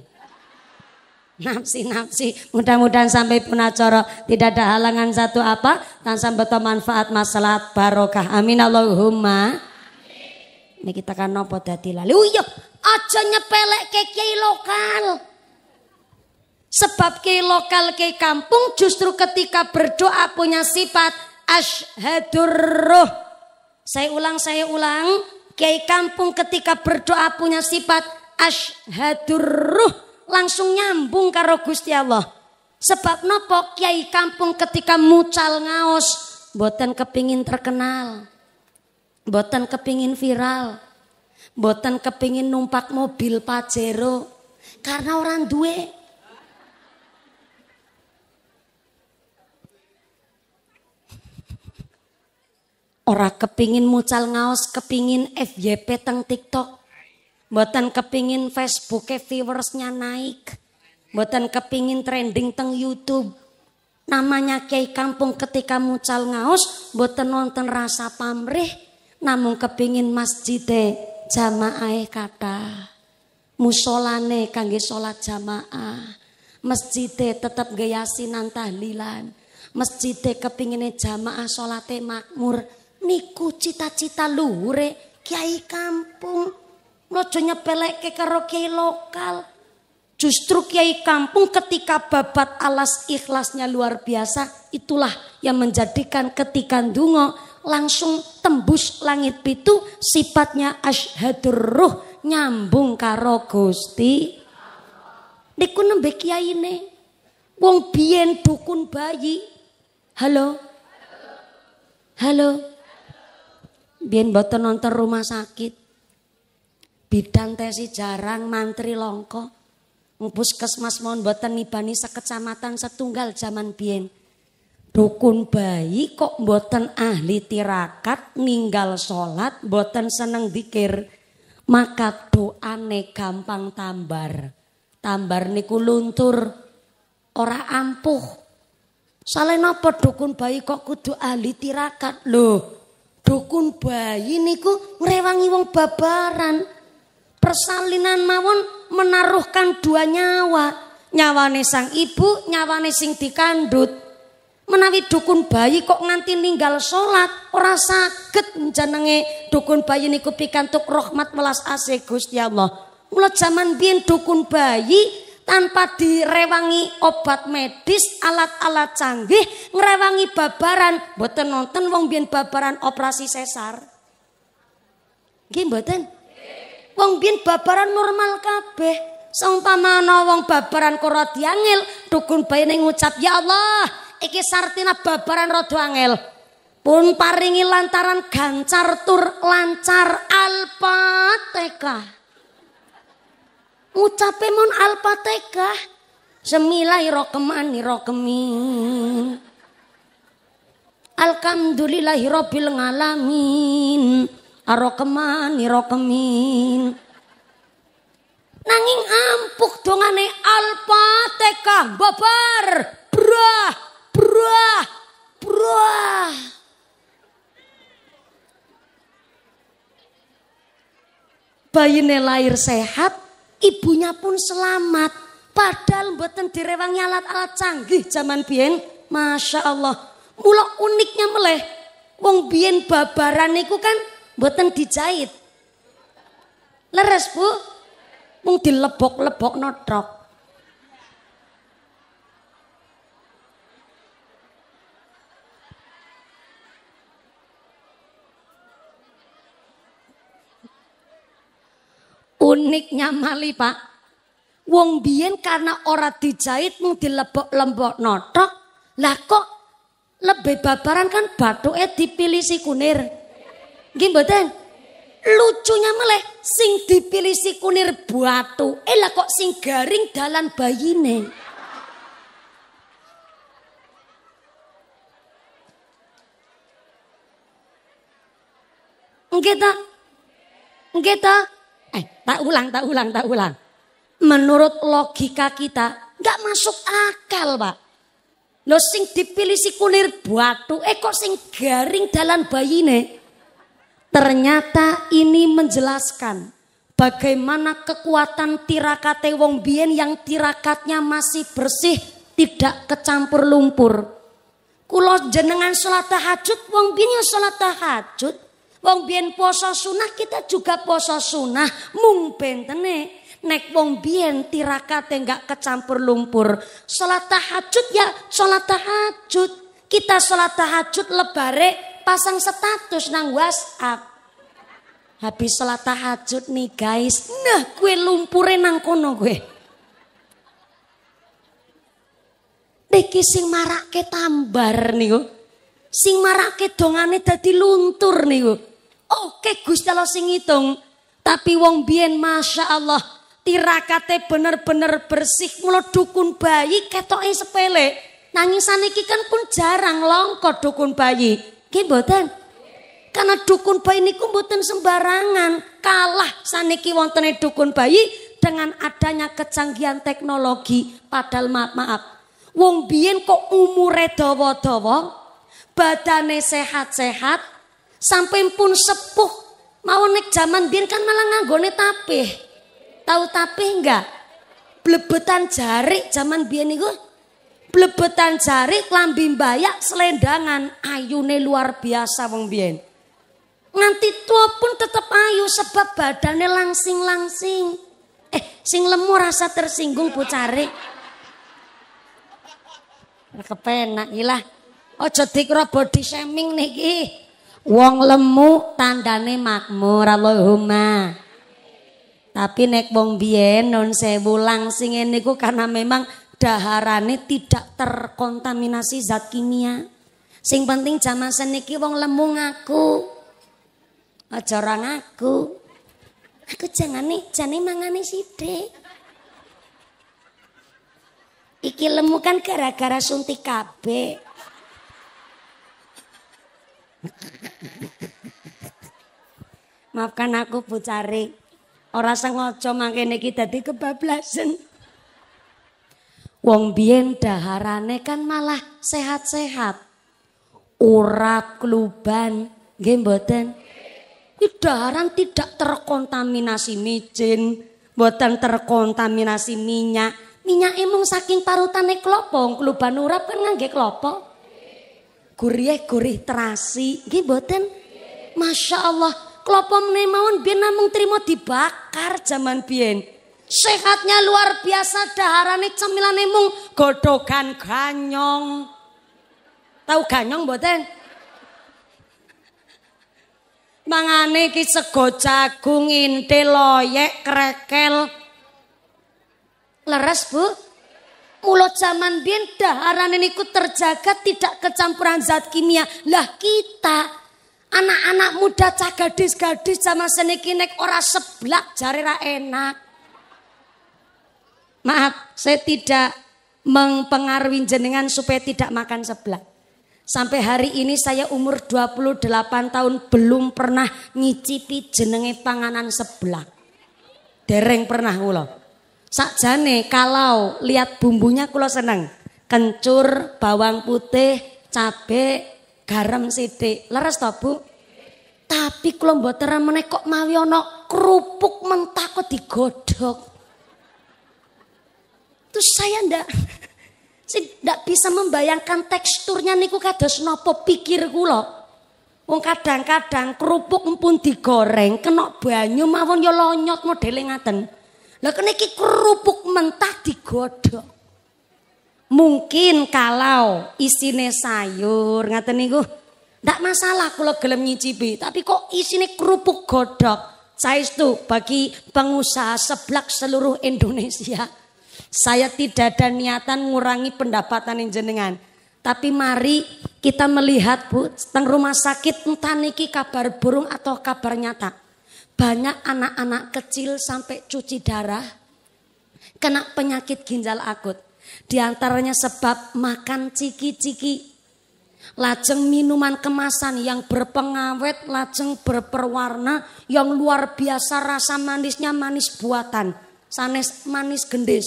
Nafsi-nafsi mudah-mudahan sampai coro tidak ada halangan satu apa tansah beto manfaat masalah barokah amin Allahumma kita tekan nopo dadi lali. Uyuh, oh iya, aja nyepelek ke kiai lokal. Sebab kiai lokal kiai kampung justru ketika berdoa punya sifat roh. Saya ulang, saya ulang. Kiai kampung ketika berdoa punya sifat roh Langsung nyambung karo Gusti Allah. Sebab nopo kiai kampung ketika mucal ngaos. Boten kepingin terkenal. Boten kepingin viral. Boten kepingin numpak mobil Pajero. Karena orang duwe. Orang kepingin mucal ngaos, kepingin FYP teng TikTok. Boten kepingin Facebook -e viewersnya naik. Boten kepingin trending teng YouTube. Namanya Kiai Kampung ketika mucal ngaos, boten nonton rasa pamrih, namun kepingin masjide jamaah kata musolane kangge sholat jamaah masjide tetep gayasinan tahlilan masjide kepingine jamaah sholate makmur niku cita-cita luhure kiai kampung lojonya nyepeleke karo kiai lokal Justru kiai kampung ketika babat alas ikhlasnya luar biasa itulah yang menjadikan ketika dungo langsung tembus langit pitu sifatnya ashadur ruh nyambung karo Gusti niku nembe kiyaine wong biyen dukun bayi halo halo biyen boten nonton rumah sakit bidan tesi jarang mantri longko kesmas mohon boten nibani sekecamatan setunggal zaman biyen dukun bayi kok boten ahli tirakat ninggal sholat boten seneng dikir maka doa doane gampang tambar tambar niku luntur ora ampuh Soalnya napa dukun bayi kok kudu ahli tirakat loh dukun bayi niku ngerewangi wong babaran persalinan mawon menaruhkan dua nyawa nyawane sang ibu nyawane sing dikandut Menawi dukun bayi kok nganti ninggal sholat ora saged jenenge dukun bayi niku pikantuk rahmat welas asih Gusti Allah. Mula zaman biyen dukun bayi tanpa direwangi obat medis, alat-alat canggih, ngerewangi babaran, mboten nonton wong biyen babaran operasi sesar. Nggih mboten? Wong biyen babaran normal kabeh. Seumpama mana wong babaran korot diangil, dukun bayi ning ngucap, "Ya Allah, iki sartina babaran rada angel. Pun paringi lantaran gancar tur lancar Alpateka. Ucape mon Alpateka Semilai rokemani rokemin. Alhamdulillahi robbil ngalamin. Arokemani rokemin. Nanging ampuk dongane Alpateka babar brah Bro, Bayi ini lahir sehat, ibunya pun selamat. Padahal mboten direwangi alat-alat canggih zaman biyen. Masya Allah. Mula uniknya meleh. Wong biyen babaran itu kan mboten dijahit. Leres, Bu. Mung dilebok-lebok notrok. Uniknya mali pak. Wong biyen karena ora dijahit mung dilebok lembok notok. Lah kok lebih babaran kan batu eh dipilih si kunir. Nggih badan Lucunya meleh sing dipilih si kunir batu. Eh lah kok sing garing dalan bayine. Enggak tak? Enggak tak? Eh, tak ulang, tak ulang, tak ulang. Menurut logika kita, nggak masuk akal, Pak. Lo sing dipilih si kulir batu, eh kok sing garing dalan bayine. Ternyata ini menjelaskan bagaimana kekuatan tirakate wong bien yang tirakatnya masih bersih, tidak kecampur lumpur. Kulo jenengan sholat tahajud, wong yang sholat tahajud, Wong biyen poso sunah kita juga poso sunah mung bentene nek wong biyen tirakate gak kecampur lumpur. Salat tahajud ya salat tahajud. Kita salat tahajud lebare pasang status nang WhatsApp. Habis salat tahajud nih guys. Nah, kue lumpure nang kono gue. Deki sing marake tambar niku. Sing marake dongane tadi luntur niku. Oke okay, Gusti Allah sing ngitung. Tapi wong biyen Masya Allah tirakate bener-bener bersih mulo dukun bayi ketoke sepele nangisan iki kan pun jarang longko dukun bayi nggih mboten karena dukun bayi ini mboten sembarangan kalah saniki wontene dukun bayi dengan adanya kecanggihan teknologi padahal maaf maaf wong biyen kok umure dawa-dawa badane sehat-sehat Sampai pun sepuh mau nek zaman biyen kan malah nganggone tape. Tahu tape enggak? Blebetan jari zaman bienni niku blebetan jari lambing bayak selendangan ne luar biasa wong biyen. Nganti tua pun tetap ayu sebab badannya langsing-langsing. Eh, sing lemu rasa tersinggung bu cari. Kepenak ilah. Ojo dikira body shaming niki. Wong lemu tandane makmur Allahumma. Tapi nek wong biyen non sewu langsing niku karena memang daharane tidak terkontaminasi zat kimia. Sing penting zaman seniki wong lemu ngaku. Aja ora ngaku. Aku jangan nih, jane mangane sithik. Iki lemu kan gara-gara suntik kabeh. Maafkan aku Bu Cari. Ora sengaja mangkene iki dadi kebablasan. Wong biyen daharane kan malah sehat-sehat. Urat kluban, nggih mboten. Daharan tidak terkontaminasi micin, mboten terkontaminasi minyak. Minyak emung saking parutane klopo, kluban urap kan ngangge klopo gurih gurih terasi nggih mboten Masya Allah klopo menemawon biyen namung trimo dibakar zaman biyen sehatnya luar biasa daharane cemilane mung godokan ganyong tahu ganyong mboten mangane ki sego jagung intil loyek krekel leres Bu Mulut zaman biyen daharan niku terjaga tidak kecampuran zat kimia. Lah kita anak-anak muda cah gadis-gadis sama seni nek ora seblak cari ra enak. Maaf, saya tidak mempengaruhi jenengan supaya tidak makan seblak. Sampai hari ini saya umur 28 tahun belum pernah nyicipi jenenge panganan seblak. Dereng pernah ulo. Sakjane kalau lihat bumbunya kulo seneng. Kencur, bawang putih, cabe, garam sithik. Leres to, Bu? Tapi kulo mboten meneh kok mawi ana kerupuk mentah kok digodhog. Terus saya ndak tidak bisa membayangkan teksturnya niku kados nopo pikir kula. Wong kadang-kadang kerupuk pun digoreng, kena banyu mawon ya lonyot modele ngaten. Lah iki kerupuk mentah digodhog. Mungkin kalau isine sayur ngaten niku ndak masalah kula gelem nyicipi, tapi kok isine kerupuk godhog. Saestu bagi pengusaha seblak seluruh Indonesia. Saya tidak ada niatan ngurangi pendapatan yang jenengan. Tapi mari kita melihat Bu, tentang rumah sakit entah niki kabar burung atau kabar nyata. Banyak anak-anak kecil sampai cuci darah kena penyakit ginjal akut. Di antaranya sebab makan ciki-ciki. Lajeng minuman kemasan yang berpengawet, lajeng berperwarna yang luar biasa rasa manisnya manis buatan. Sanes manis gendis.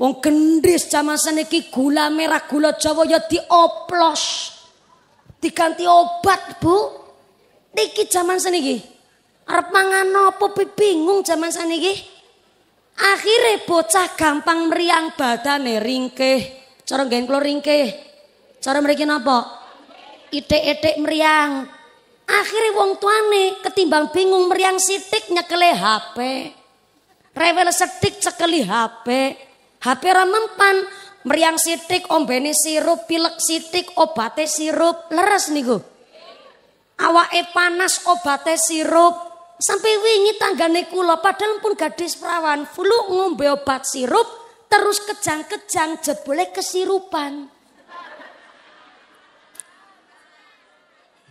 Wong gendis zaman seniki gula merah gula jawa ya dioplos. Diganti obat bu. Niki zaman seniki. Arep mangan nopo bingung jaman saniki. Akhire bocah gampang meriang badane ringkeh. Cara nggen kula ringkeh. Cara mriki napa? Itik-itik meriang. Akhire wong tuane ketimbang bingung meriang sitik nyekele HP. Rewel setik cekeli HP. HP ora mempan, meriang sitik, ombene sirup, pilek sitik, obate sirup, leres niku. Awake panas obate sirup. Sampai wingi tanggane kula padahal pun gadis perawan, flu ngombe obat sirup terus kejang-kejang jebule kesirupan.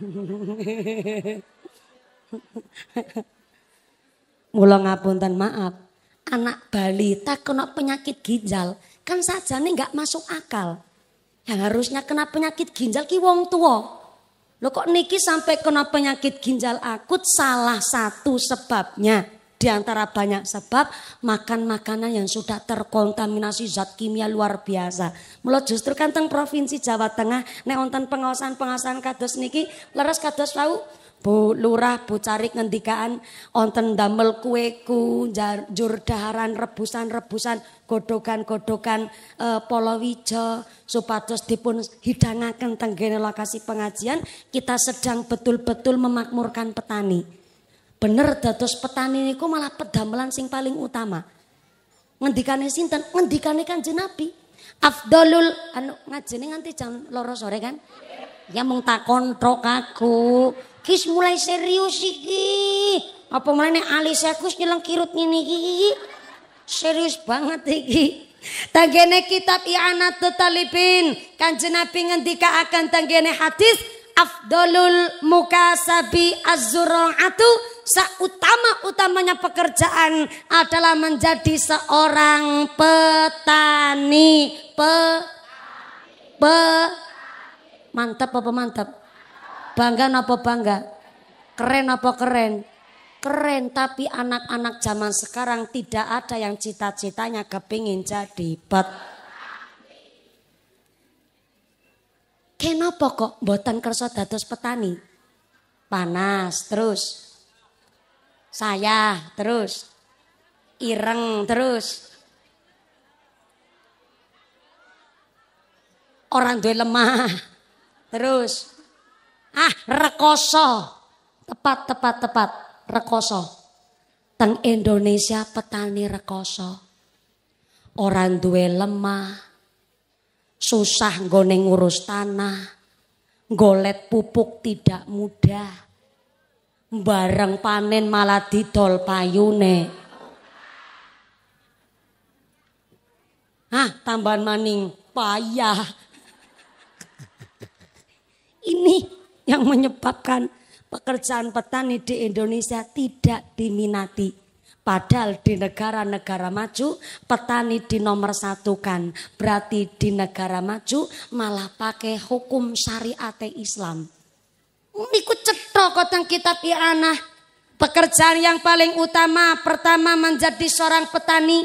Mula dan maaf, anak balita kena penyakit ginjal kan saja nih nggak masuk akal. Yang harusnya kena penyakit ginjal ki wong tua. Lo kok niki sampai kena penyakit ginjal akut salah satu sebabnya di antara banyak sebab makan makanan yang sudah terkontaminasi zat kimia luar biasa. Mula justru kanteng provinsi Jawa Tengah nek wonten pengawasan pengawasan kados niki leres kados tahu Bu Lurah, Bu Carik ngendikaan onten damel kueku, jur daharan rebusan-rebusan, godokan-godokan e, polowijo supados dipun hidangaken tenggene lokasi pengajian, kita sedang betul-betul memakmurkan petani. Bener dados petani niku malah pedamelan sing paling utama. Ngendikane sinten? Ngendikane kan jenapi. Afdolul anu ngajene nganti jam loro sore kan? Ya mung tak kontrok aku. Kis mulai serius iki. Apa nih alis aku nyelang kirut ini iki. Serius banget iki. Tanggene kitab I'anat Talibin kan Nabi ngendika akan tanggene hadis afdolul mukasabi az-zura'atu seutama-utamanya pekerjaan adalah menjadi seorang petani pe pe mantap apa mantap Bangga apa bangga? Keren apa keren? Keren tapi anak-anak zaman sekarang tidak ada yang cita-citanya kepingin jadi bat. Kenapa kok buatan kerso dados petani? Panas terus. Saya terus. Ireng terus. orang tua lemah. Terus Ah, rekoso. Tepat, tepat, tepat. Rekoso. Teng Indonesia petani rekoso. Orang duwe lemah. Susah nggone ngurus tanah. Golet pupuk tidak mudah. Bareng panen malah didol payune. Ah, tambahan maning payah. Ini yang menyebabkan pekerjaan petani di Indonesia tidak diminati. Padahal di negara-negara maju petani di nomor satu kan. Berarti di negara maju malah pakai hukum syariat Islam. Niku cetok kotang kitab Iranah. Pekerjaan yang paling utama pertama menjadi seorang petani.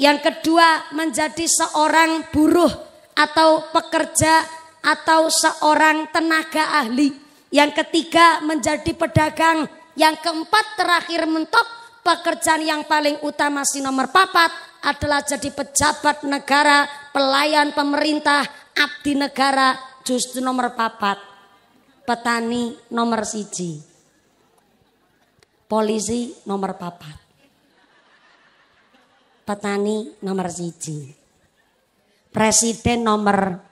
Yang kedua menjadi seorang buruh atau pekerja atau seorang tenaga ahli. Yang ketiga menjadi pedagang. Yang keempat terakhir mentok pekerjaan yang paling utama si nomor papat adalah jadi pejabat negara, pelayan pemerintah, abdi negara justru nomor papat. Petani nomor siji. Polisi nomor papat. Petani nomor siji. Presiden nomor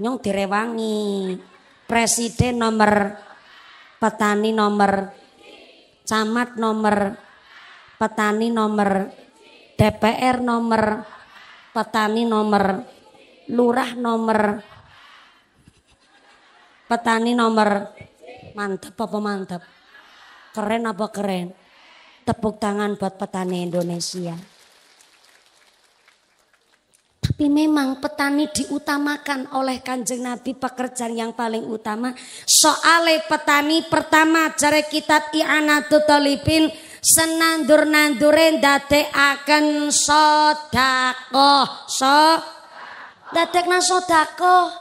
nyong direwangi presiden nomor petani nomor camat nomor petani nomor DPR nomor petani nomor lurah nomor petani nomor mantep apa mantep keren apa keren tepuk tangan buat petani Indonesia tapi memang petani diutamakan oleh kanjeng Nabi pekerjaan yang paling utama. Soale petani pertama jare kitab I'anatu Tutolipin senandur-nanduren akan sodako So dadekna sodako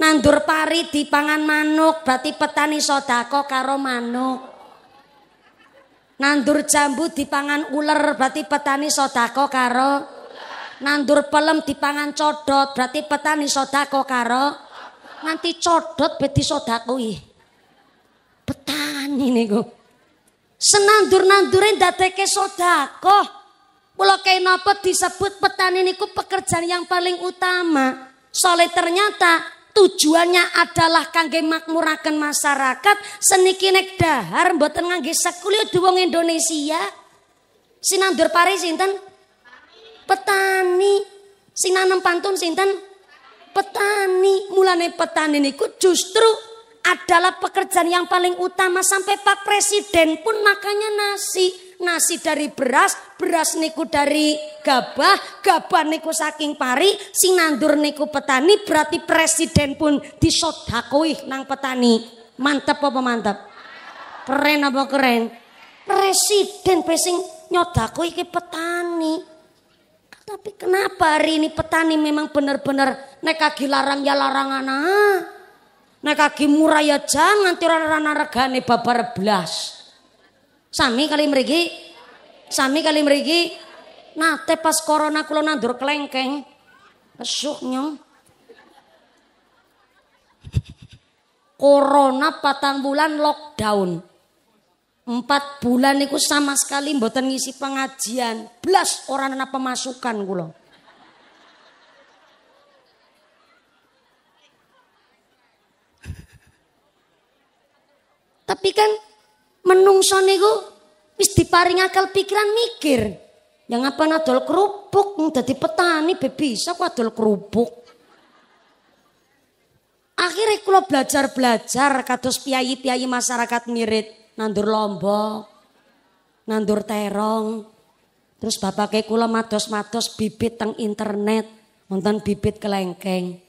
Nandur pari di pangan manuk, berarti petani sodako karo manuk. Nandur jambu pangan ular berarti petani sodako karo nandur pelem pangan codot berarti petani sodako karo nanti codot beti sodako sodakui petani nih niku senandur nandurin dateke sodako pulau kayak disebut petani niku pekerjaan yang paling utama soalnya ternyata tujuannya adalah kangge makmurakan masyarakat seniki nek dahar mboten ngangge sekuli duwong Indonesia sinandur Paris sinten petani sing nanam pantun sinten petani mulane petani niku justru adalah pekerjaan yang paling utama sampai Pak Presiden pun makanya nasi nasi dari beras beras niku dari gabah gabah niku saking pari nandur niku petani berarti presiden pun disodakoi nang petani mantep apa mantep keren apa keren presiden pesing nyodakoi ke petani tapi kenapa hari ini petani memang benar-benar naik kaki larang ya larang anak. naik kaki murah ya jangan rana regane babar belas. Sami kali merigi, sami kali merigi. Nah, tepas corona kulo nandur kelengkeng, Esuk nyong. Corona patang bulan lockdown. Empat bulan itu sama sekali mboten ngisi pengajian. belas orang anak pemasukan kula. Tapi kan menungso niku wis diparing akal pikiran mikir. Yang apa nadol kerupuk, Jadi petani bisa kok adol kerupuk. Akhirnya kalau belajar-belajar kados piayi-piayi masyarakat mirip nandur lombok, nandur terong. Terus bapak kayak kula matos-matos bibit teng internet, nonton bibit kelengkeng.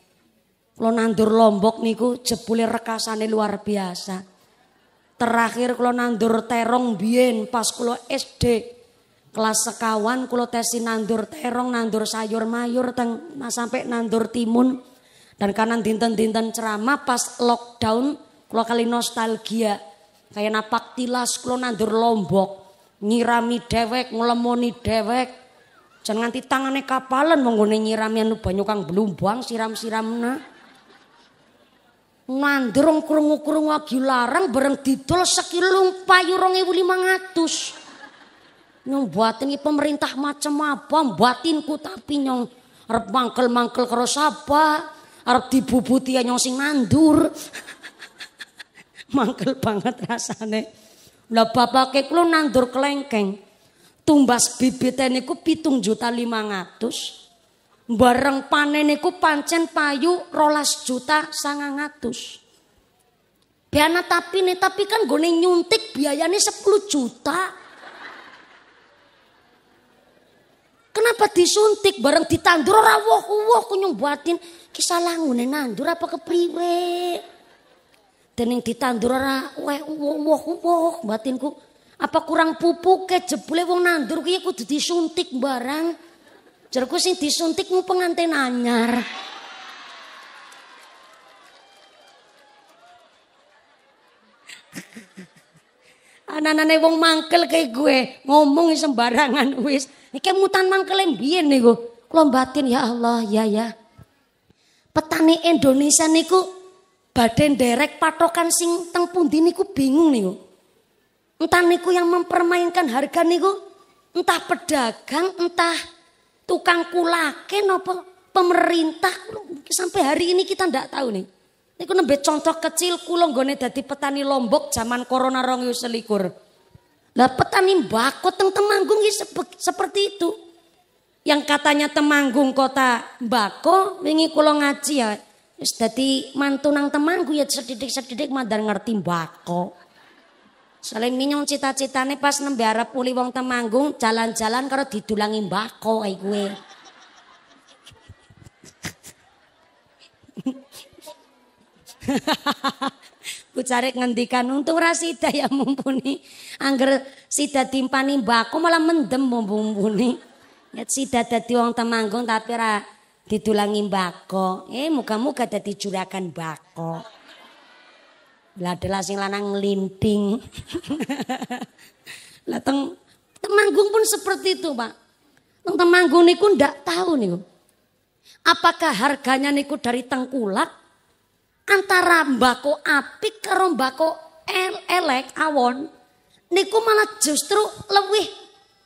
Kulo nandur lombok niku jebule rekasane luar biasa. Terakhir kulo nandur terong bien pas kula SD kelas sekawan kula tesi nandur terong, nandur sayur mayur teng sampai nandur timun. Dan kanan dinten-dinten ceramah pas lockdown kula kali nostalgia Kayak napak tilas kulo nandur lombok. Nyirami dewek, ngelemoni dewek. Jangan nganti tangane kapalan menggone nyirami anu banyu kang belumbang siram-siramna. Nandurung krungu-krungu agi larang bareng didol sekilung payu 2500. Nyong buatin pemerintah macam apa batinku tapi nyong arep mangkel-mangkel karo sapa arep dibubuti nyong sing nandur. mangkel banget rasane. Lah kek kula nandur kelengkeng. Tumbas bibite niku pitung juta lima ratus, Bareng panen niku pancen payu rolas juta sangat ngatus. Biana tapi nih, tapi kan gue nyuntik biayanya sepuluh juta. Kenapa disuntik bareng ditandur ora woh kunyung buatin kisah langune nandur apa kepriwe? dening ditandur ora wah, wah, woh batinku apa kurang pupuk? pupuke jebule wong nandur kuwi kudu disuntik barang jerku sing disuntik mu pengantin anyar ananane wong mangkel kayak gue ngomong sembarangan wis iki mutan mangkel biar niku kula batin ya Allah ya ya petani Indonesia niku badai derek patokan sing teng pundi niku bingung niku. Entah niku yang mempermainkan harga niku, entah pedagang, entah tukang kulake nopo pemerintah sampai hari ini kita ndak tahu nih. Niku nembe contoh kecil kulong gone dadi petani Lombok zaman Corona selikur, Lah petani bakot teng Temanggung seperti itu. Yang katanya Temanggung kota Bako, wingi kula ngaji ya Wis mantunang mantu nang temanku ya sedidik-sedidik mandar ngerti mbako. Saling minyong cita-citane pas nembe arep puli wong Temanggung jalan-jalan karo didulangi mbako gue. kuwe. Kucari ngendikan untung ra sida ya mumpuni. Angger sida timpani mbako malah mendem mumpuni. Ya sida dadi wong Temanggung tapi ra ditulangi bako. Eh muka-muka dadi juragan bako. Lah adalah sing lanang linting. lah teng Temanggung pun seperti itu, Pak. Teng Temanggung niku ndak tahu nih, Apakah harganya niku dari tengkulak antara bako apik karo mbako el elek awon niku malah justru lebih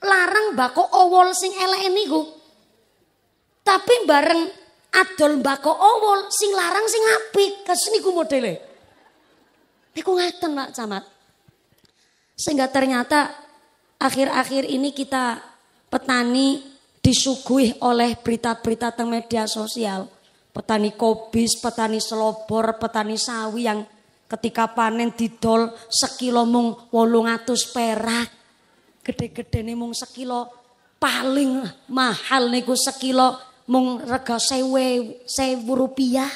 larang bako owol sing elek niku. Tapi bareng adol mbako owol sing larang sing apik. kesini ku modele. Niku ngaten Pak Camat. Sehingga ternyata akhir-akhir ini kita petani disuguhi oleh berita-berita tentang media sosial. Petani kobis, petani selobor, petani sawi yang ketika panen didol sekilo mung atus perak. Gede-gede nih mung sekilo paling mahal niku sekilo mung rega sewe sewu rupiah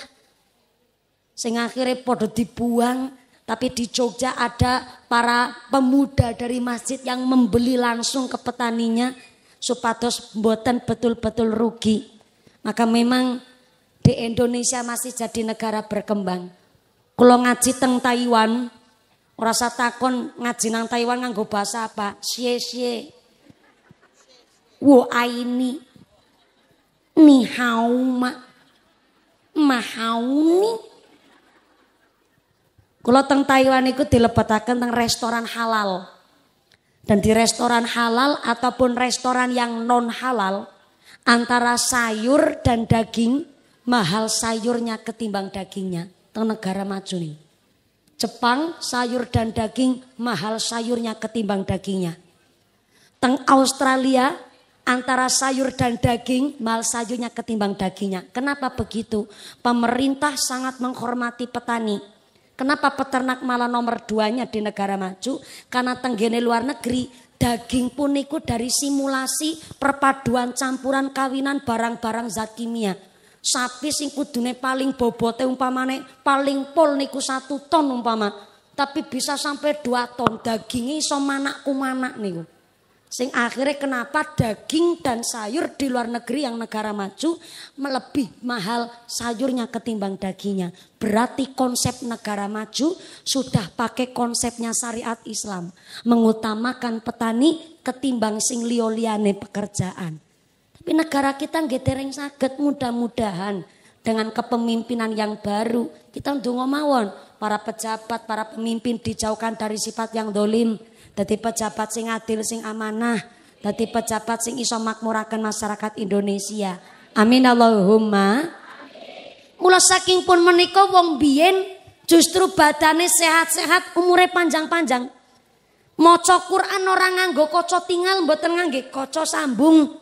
sing akhirnya podo dibuang tapi di Jogja ada para pemuda dari masjid yang membeli langsung ke petaninya supados buatan betul-betul rugi maka memang di Indonesia masih jadi negara berkembang kalau ngaji teng Taiwan rasa takon ngaji nang Taiwan nganggo bahasa apa sie sie wo aini Ni hao ma. Mahau ni. Kula teng Taiwan itu dilebatakan teng restoran halal. Dan di restoran halal ataupun restoran yang non halal antara sayur dan daging mahal sayurnya ketimbang dagingnya teng negara maju nih. Jepang sayur dan daging mahal sayurnya ketimbang dagingnya. Teng Australia antara sayur dan daging, mal sayurnya ketimbang dagingnya. Kenapa begitu? Pemerintah sangat menghormati petani. Kenapa peternak malah nomor duanya di negara maju? Karena tenggene luar negeri daging pun ikut dari simulasi perpaduan campuran kawinan barang-barang zat kimia. Sapi sing kudune paling bobote umpamane paling pol niku satu ton umpama. Tapi bisa sampai dua ton daging iso manak kumanak niku. Sing akhirnya kenapa daging dan sayur di luar negeri yang negara maju melebih mahal sayurnya ketimbang dagingnya. Berarti konsep negara maju sudah pakai konsepnya syariat Islam. Mengutamakan petani ketimbang sing lioliane pekerjaan. Tapi negara kita ngetereng sakit mudah-mudahan dengan kepemimpinan yang baru. Kita untuk mawon para pejabat, para pemimpin dijauhkan dari sifat yang dolim dadi pejabat sing adil sing amanah, dadi pejabat sing iso makmuraken masyarakat Indonesia. Amin Allahumma. Mula saking pun menika wong biyen justru badane sehat-sehat, umure panjang-panjang. Maca Quran orang nganggo kaca tinggal, mboten ngangge kaca sambung.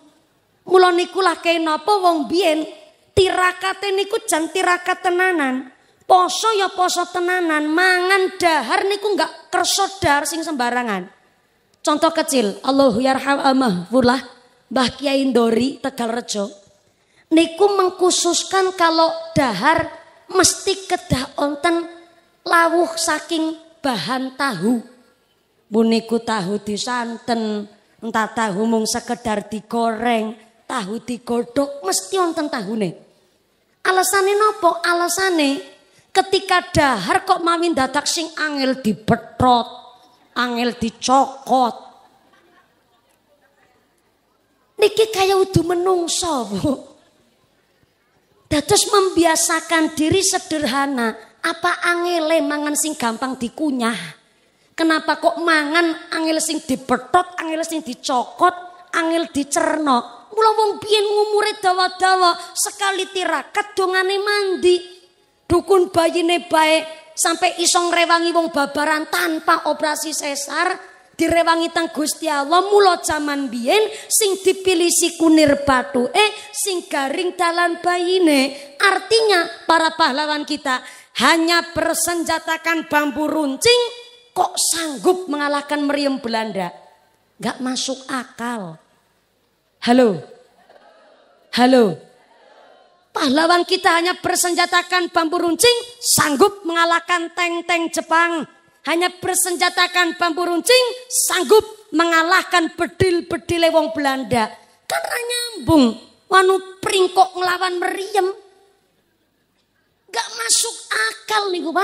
Mula niku lah kenapa wong biyen tirakate niku jan tirakat tenanan. Poso ya poso tenanan, mangan dahar niku nggak kersodar sing sembarangan. Contoh kecil, Allahu yarham eh, al Mbah Kiai Ndori Tegal Rejo. Niku mengkhususkan kalau dahar mesti kedah onten lawuh saking bahan tahu. Buniku tahu disanten, entah tahu mung sekedar digoreng, tahu digodok, mesti onten tahu nih. Alasannya nopo? alasannya Ketika dahar kok mamin datak sing angel dibetrot, angel dicokot. Niki kayak udu menungso, Bu. terus membiasakan diri sederhana, apa angel mangan sing gampang dikunyah. Kenapa kok mangan angel sing di dibetot, angel sing dicokot, angel dicerno, Mula wong biyen ngumure dawa-dawa sekali tirakat dongane mandi, dukun bayine baik sampai isong rewangi wong babaran tanpa operasi sesar direwangi tang Gusti Allah mulut zaman Bien sing dipilih si kunir batu eh sing garing dalan bayine artinya para pahlawan kita hanya bersenjatakan bambu runcing kok sanggup mengalahkan meriam Belanda nggak masuk akal halo halo Pahlawan kita hanya bersenjatakan bambu runcing, sanggup mengalahkan tank-tank Jepang. Hanya bersenjatakan bambu runcing, sanggup mengalahkan bedil-bedile wong Belanda. Karena nyambung, wanu pringkok ngelawan meriam, Gak masuk akal nih gua.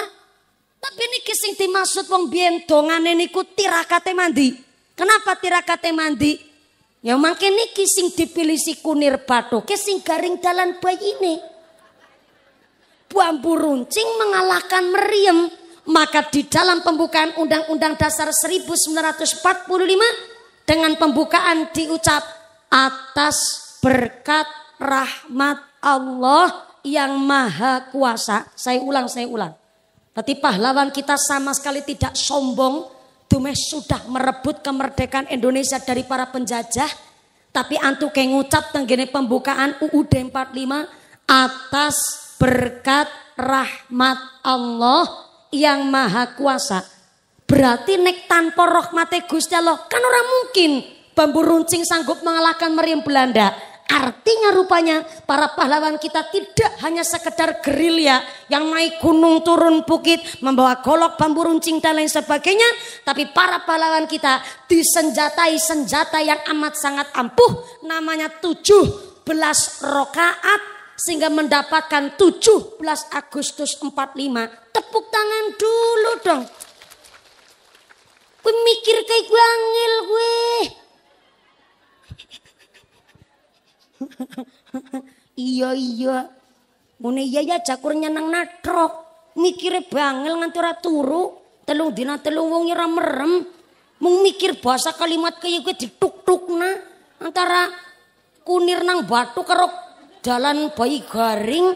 Tapi ini sing dimaksud wong bientongan ini ku tirakate mandi. Kenapa tirakate mandi? Ya makin niki sing dipilih si kunir batu, sing garing dalan ini, Bambu runcing mengalahkan meriam. Maka di dalam pembukaan Undang-Undang Dasar 1945 dengan pembukaan diucap atas berkat rahmat Allah yang maha kuasa. Saya ulang, saya ulang. Tapi pahlawan kita sama sekali tidak sombong, Dumeh sudah merebut kemerdekaan Indonesia dari para penjajah, tapi antu kayak ngucap tenggene pembukaan UUD 45 atas berkat rahmat Allah yang maha kuasa. Berarti nek tanpa rahmate Gusti Allah kan orang mungkin bambu runcing sanggup mengalahkan meriam Belanda. Artinya rupanya para pahlawan kita tidak hanya sekedar gerilya yang naik gunung turun bukit membawa golok bambu runcing dan lain sebagainya. Tapi para pahlawan kita disenjatai senjata yang amat sangat ampuh namanya 17 rokaat sehingga mendapatkan 17 Agustus 45. Tepuk tangan dulu dong. Pemikir kayak gue angil gue. iya iya. Mune iya cakurnya cakur nyeneng natrok. Mikire bangil nganti ora turu. Telung dina telung wong ora merem. Mung mikir bahasa kalimat kaya gue dituk-tukna antara kunir nang batu karo jalan bayi garing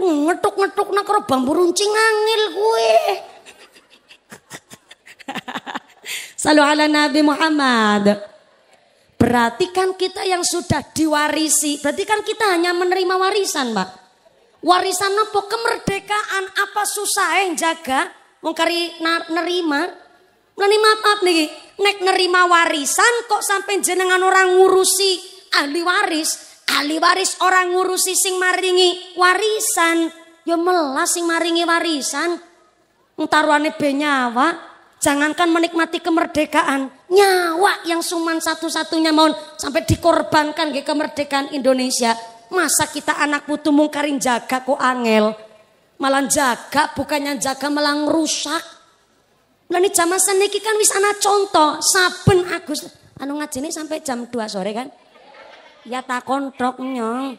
ngetuk-ngetuk nang karo bambu runcing angil gue. Salu ala Nabi Muhammad. Berarti kan kita yang sudah diwarisi, berarti kan kita hanya menerima warisan, Pak. Warisan apa? Kemerdekaan apa susah eh, yang jaga? Mengkari nerima, nerima apa nih? Nek nerima warisan kok sampai jenengan orang ngurusi ahli waris, ahli waris orang ngurusi sing maringi warisan, ya melas sing maringi warisan. Entaruane benyawa, jangankan menikmati kemerdekaan, nyawa yang suman satu-satunya mau sampai dikorbankan ke kemerdekaan Indonesia. Masa kita anak putu mungkarin jaga kok angel. Malah jaga bukannya jaga malah rusak. Nah ini zaman seniki kan wis anak contoh saben Agus anu ini sampai jam 2 sore kan. Ya tak kontrok nyong.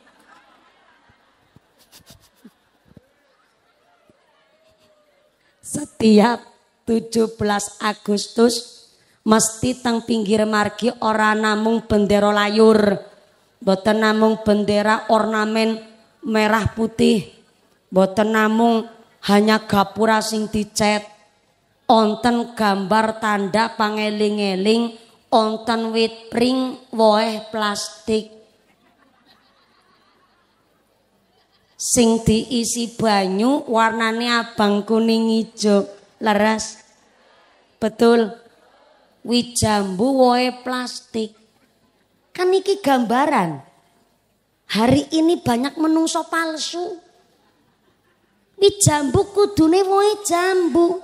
Setiap 17 Agustus mesti teng pinggir marki ora namung bendera layur boten namung bendera ornamen merah putih boten namung hanya gapura sing dicet onten gambar tanda pangeling-eling onten wit pring woeh plastik sing diisi banyu warnanya abang kuning hijau, leres betul wijambu woe plastik. Kan iki gambaran. Hari ini banyak menungso palsu. Wijambu kudune woe jambu.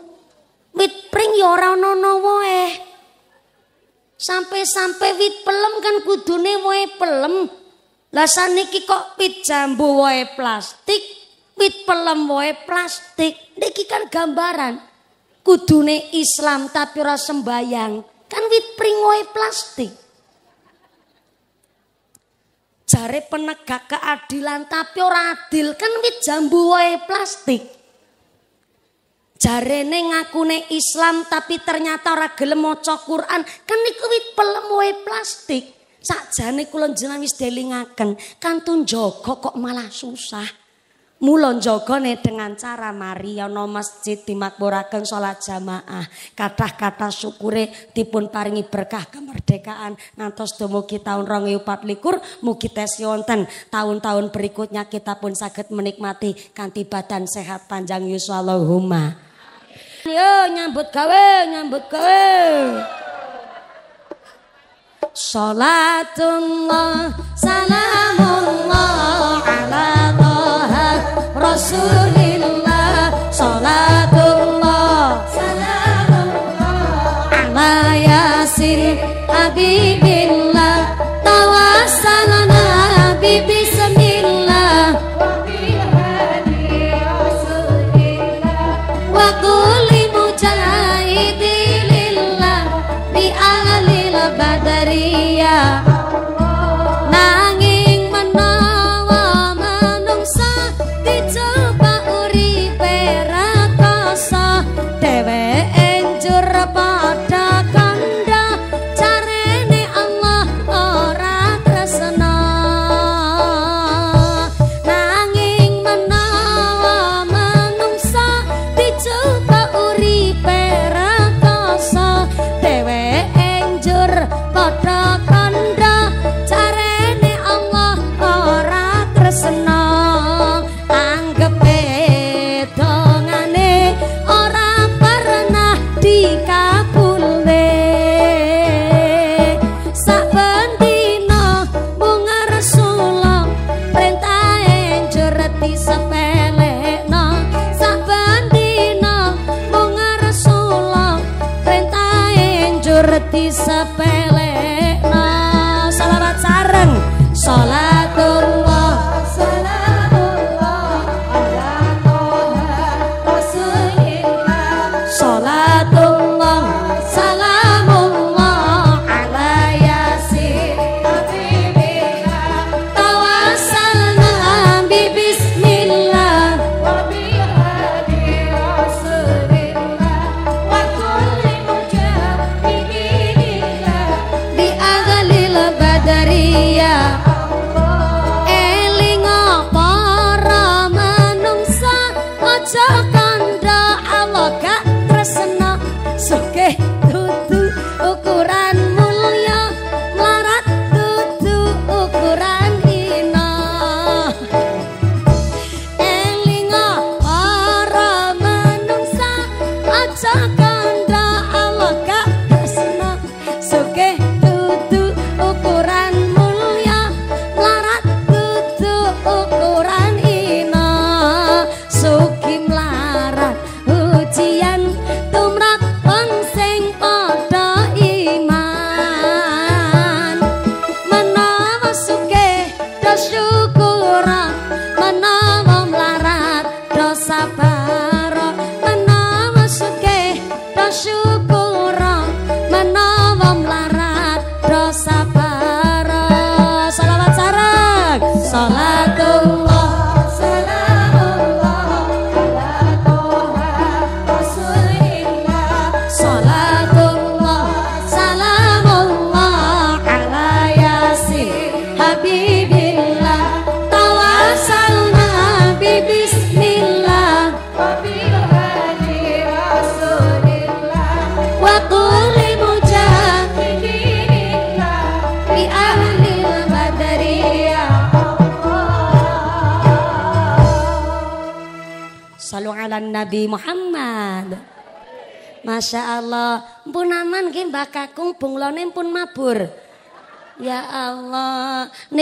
Wit pring ya ora ana woe. Sampai-sampai wit pelem kan kudune woe pelem. Lah saniki kok wit jambu woe plastik, wit pelem woe plastik. Niki kan gambaran. Kudune Islam tapi ora sembayang. Kan wit pringoe plastik. Jare penegak keadilan tapi ora adil, kan wit jambu wae plastik. Jarene ngakune Islam tapi ternyata ora gelem maca Quran, kan niku wit pelem wae plastik. Sakjane kula jenengan wis delingaken, kantun jaga kok malah susah. Mulon jogone dengan cara mari ana masjid dimakmuraken sholat jamaah. kata-kata syukure tipun paringi berkah kemerdekaan ngantos dumugi taun likur mugi tesih wonten tahun-tahun berikutnya kita pun sakit menikmati kanti badan sehat panjang yuswalohuma Yo nyambut gawe, nyambut gawe. Salatullah, salamullah. you.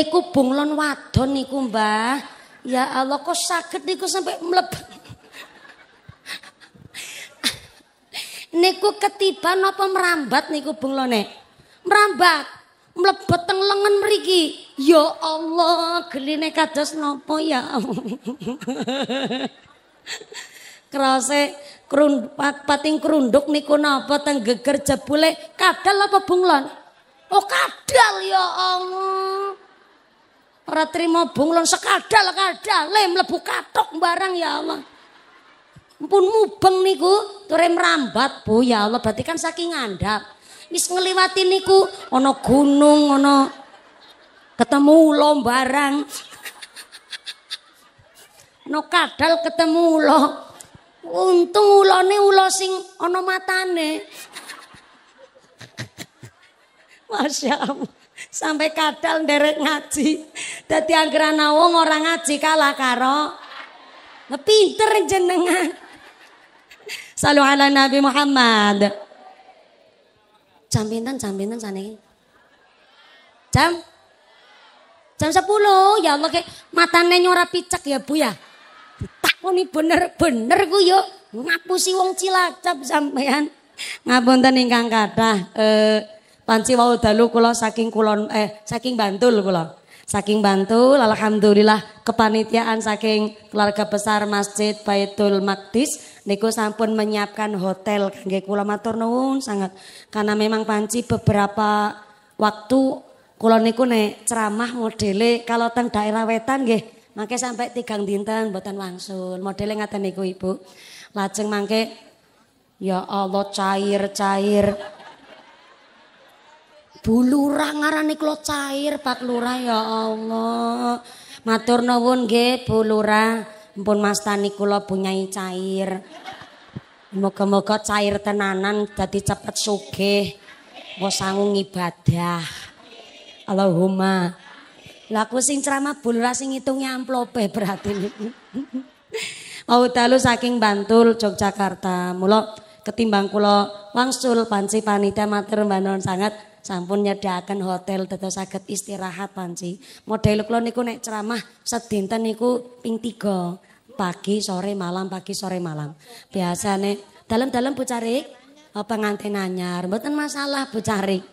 niku bunglon wadon niku mbah. Ya Allah kok sakit niku sampai mlebet. niku ketiba apa merambat niku bunglone? Merambat. Mlebet teng lengan mriki. Ya Allah, geline kados nopo ya. Krase krun, pating kerunduk niku napa teng geger jebule kadal apa bunglon? Oh kadal ya Allah. Ora trima bunglon sekadal lem lebu katok barang ya Allah. Mpun mubeng niku ture merambat Bu ya Allah berarti kan saking ngandap, Wis ngliwati niku ono gunung ono ketemu ulo barang. No kadal ketemu lo Untung ulone ulo sing ono matane. Masya Allah sampai kadal derek ngaji. Dadi anggeran wong ora ngaji kalah karo pinter jenengan. Salu ala Nabi Muhammad. Jam pinten jam pinten saniki? Jam Jam 10. Ya Allah ke matane nyora picek ya Bu ya. Ditakoni bener-bener ku yo ngapusi wong Cilacap sampean. Ngapunten ingkang kathah eh Panci wau dalu kula saking kulon eh saking Bantul kula. Saking Bantul alhamdulillah kepanitiaan saking keluarga besar Masjid Baitul Maqdis niku sampun menyiapkan hotel kangge kula matur nuwun sangat karena memang panci beberapa waktu kula niku nek ceramah modele kalau teng daerah wetan nggih mangke sampai tigang dinten mboten wangsul modele ngaten niku Ibu. Lajeng mangke ya Allah cair-cair bulurah ngarani klo cair Pak Lurah ya Allah. Matur nuwun nggih Bu Lurah. Mpun mastani kula punyai cair. Moga-moga cair tenanan dadi cepet sugih. Wes sanggung ibadah. Allahumma. laku sing ceramah Bu Lurah sing ngitungi amplope berarti niku. Mau dalu saking Bantul Yogyakarta. mulok ketimbang kula wangsul panci panitia matur mbanon sangat sampun akan hotel dados sakit istirahat panci. Model kula niku naik ceramah sedinten niku ping 3, pagi, sore, malam, pagi, sore, malam. nih dalam dalam Bu Carik pengantin anyar, bukan masalah Bu Carik.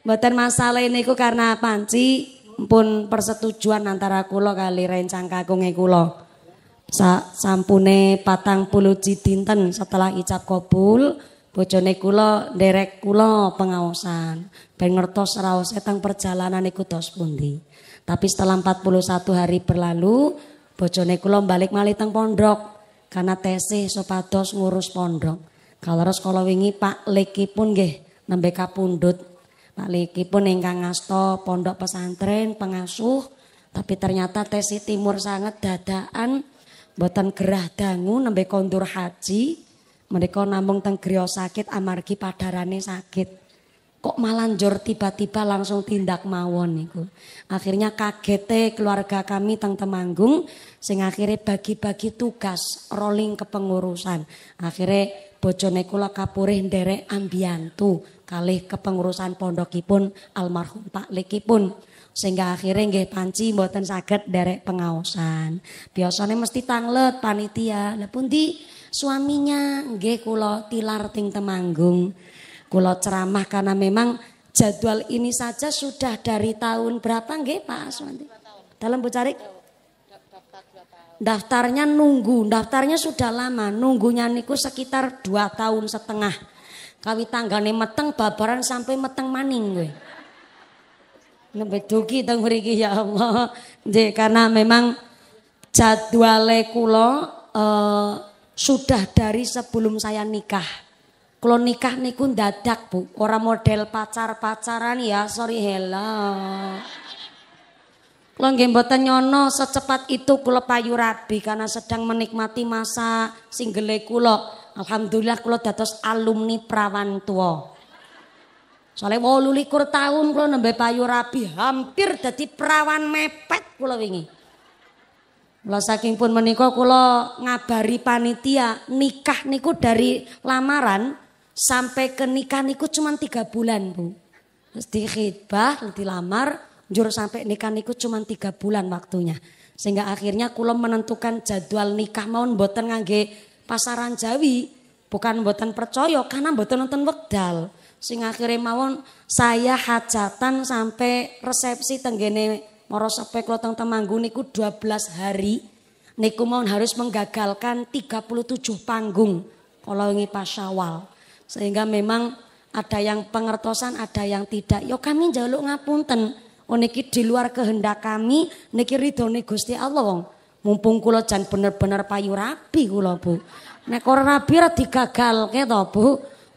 Mboten masalah ku karena panci pun persetujuan antara kulo kali rencang kagungnya kula. Sa sampune patang puluh dinten setelah icap kopul bojone kula nderek kula pengaosan ben ngertos raos perjalanan iku dos pundi tapi setelah 41 hari berlalu bojone kula balik malih teng pondok karena tesih sopados ngurus pondok kalaros kalau wingi Pak Leki pun nggih nembe Pak Leki pun ingkang ngasta pondok pesantren pengasuh tapi ternyata tesih timur sangat dadaan buatan gerah dangu nembe kondur haji mereka namung teng griya sakit amargi padarane sakit. Kok malah tiba-tiba langsung tindak mawon niku. Akhirnya kagete keluarga kami teng Temanggung sing akhirnya bagi-bagi tugas rolling kepengurusan. Akhirnya bojone kula kapurih nderek ambiantu kalih kepengurusan pondokipun almarhum Pak pun sehingga akhirnya nggih panci mboten saged derek pengaosan. Biasanya mesti tanglet panitia. Lah di Suaminya nggih kula tilar ting Temanggung. Kula ceramah karena memang jadwal ini saja sudah dari tahun berapa nggih Pak Aswanti? Dalam bucarik Daftarnya nunggu, daftarnya sudah lama, nunggunya niku sekitar dua tahun setengah. Kawi tanggane meteng babaran sampai meteng maning gue. Nembe dugi teng ya Allah. Nggih karena memang jadwale kula eh sudah dari sebelum saya nikah. Kalau nikah niku dadak bu, orang model pacar-pacaran ya, sorry hello. Kalau nggih nyono secepat itu kulo payu rabi karena sedang menikmati masa single kulo. Alhamdulillah kulo datos alumni perawan tua. Soalnya mau lulikur tahun kulo nambah payu rabi hampir jadi perawan mepet kulo wingi. Lah saking pun menikah, kula ngabari panitia nikah niku dari lamaran sampai ke nikah niku cuma tiga bulan bu. Terus dikhidbah, lamar jur sampai nikah niku cuma tiga bulan waktunya. Sehingga akhirnya kula menentukan jadwal nikah maun boten ngangge pasaran Jawi, bukan boten percaya karena boten nonton wekdal. Sehingga akhirnya mawon saya hajatan sampai resepsi tenggene Moro sampai kelotong temanggu niku 12 hari. Niku mau harus menggagalkan 37 panggung. Kalau ini pas syawal. Sehingga memang ada yang pengertosan, ada yang tidak. Yo kami jaluk ngapunten. Oh niki di luar kehendak kami, niki ridho nih Gusti Allah wong. Mumpung kulo jangan bener-bener payu rapi kulo Bu. Nek ora rabi ra digagalke to Bu.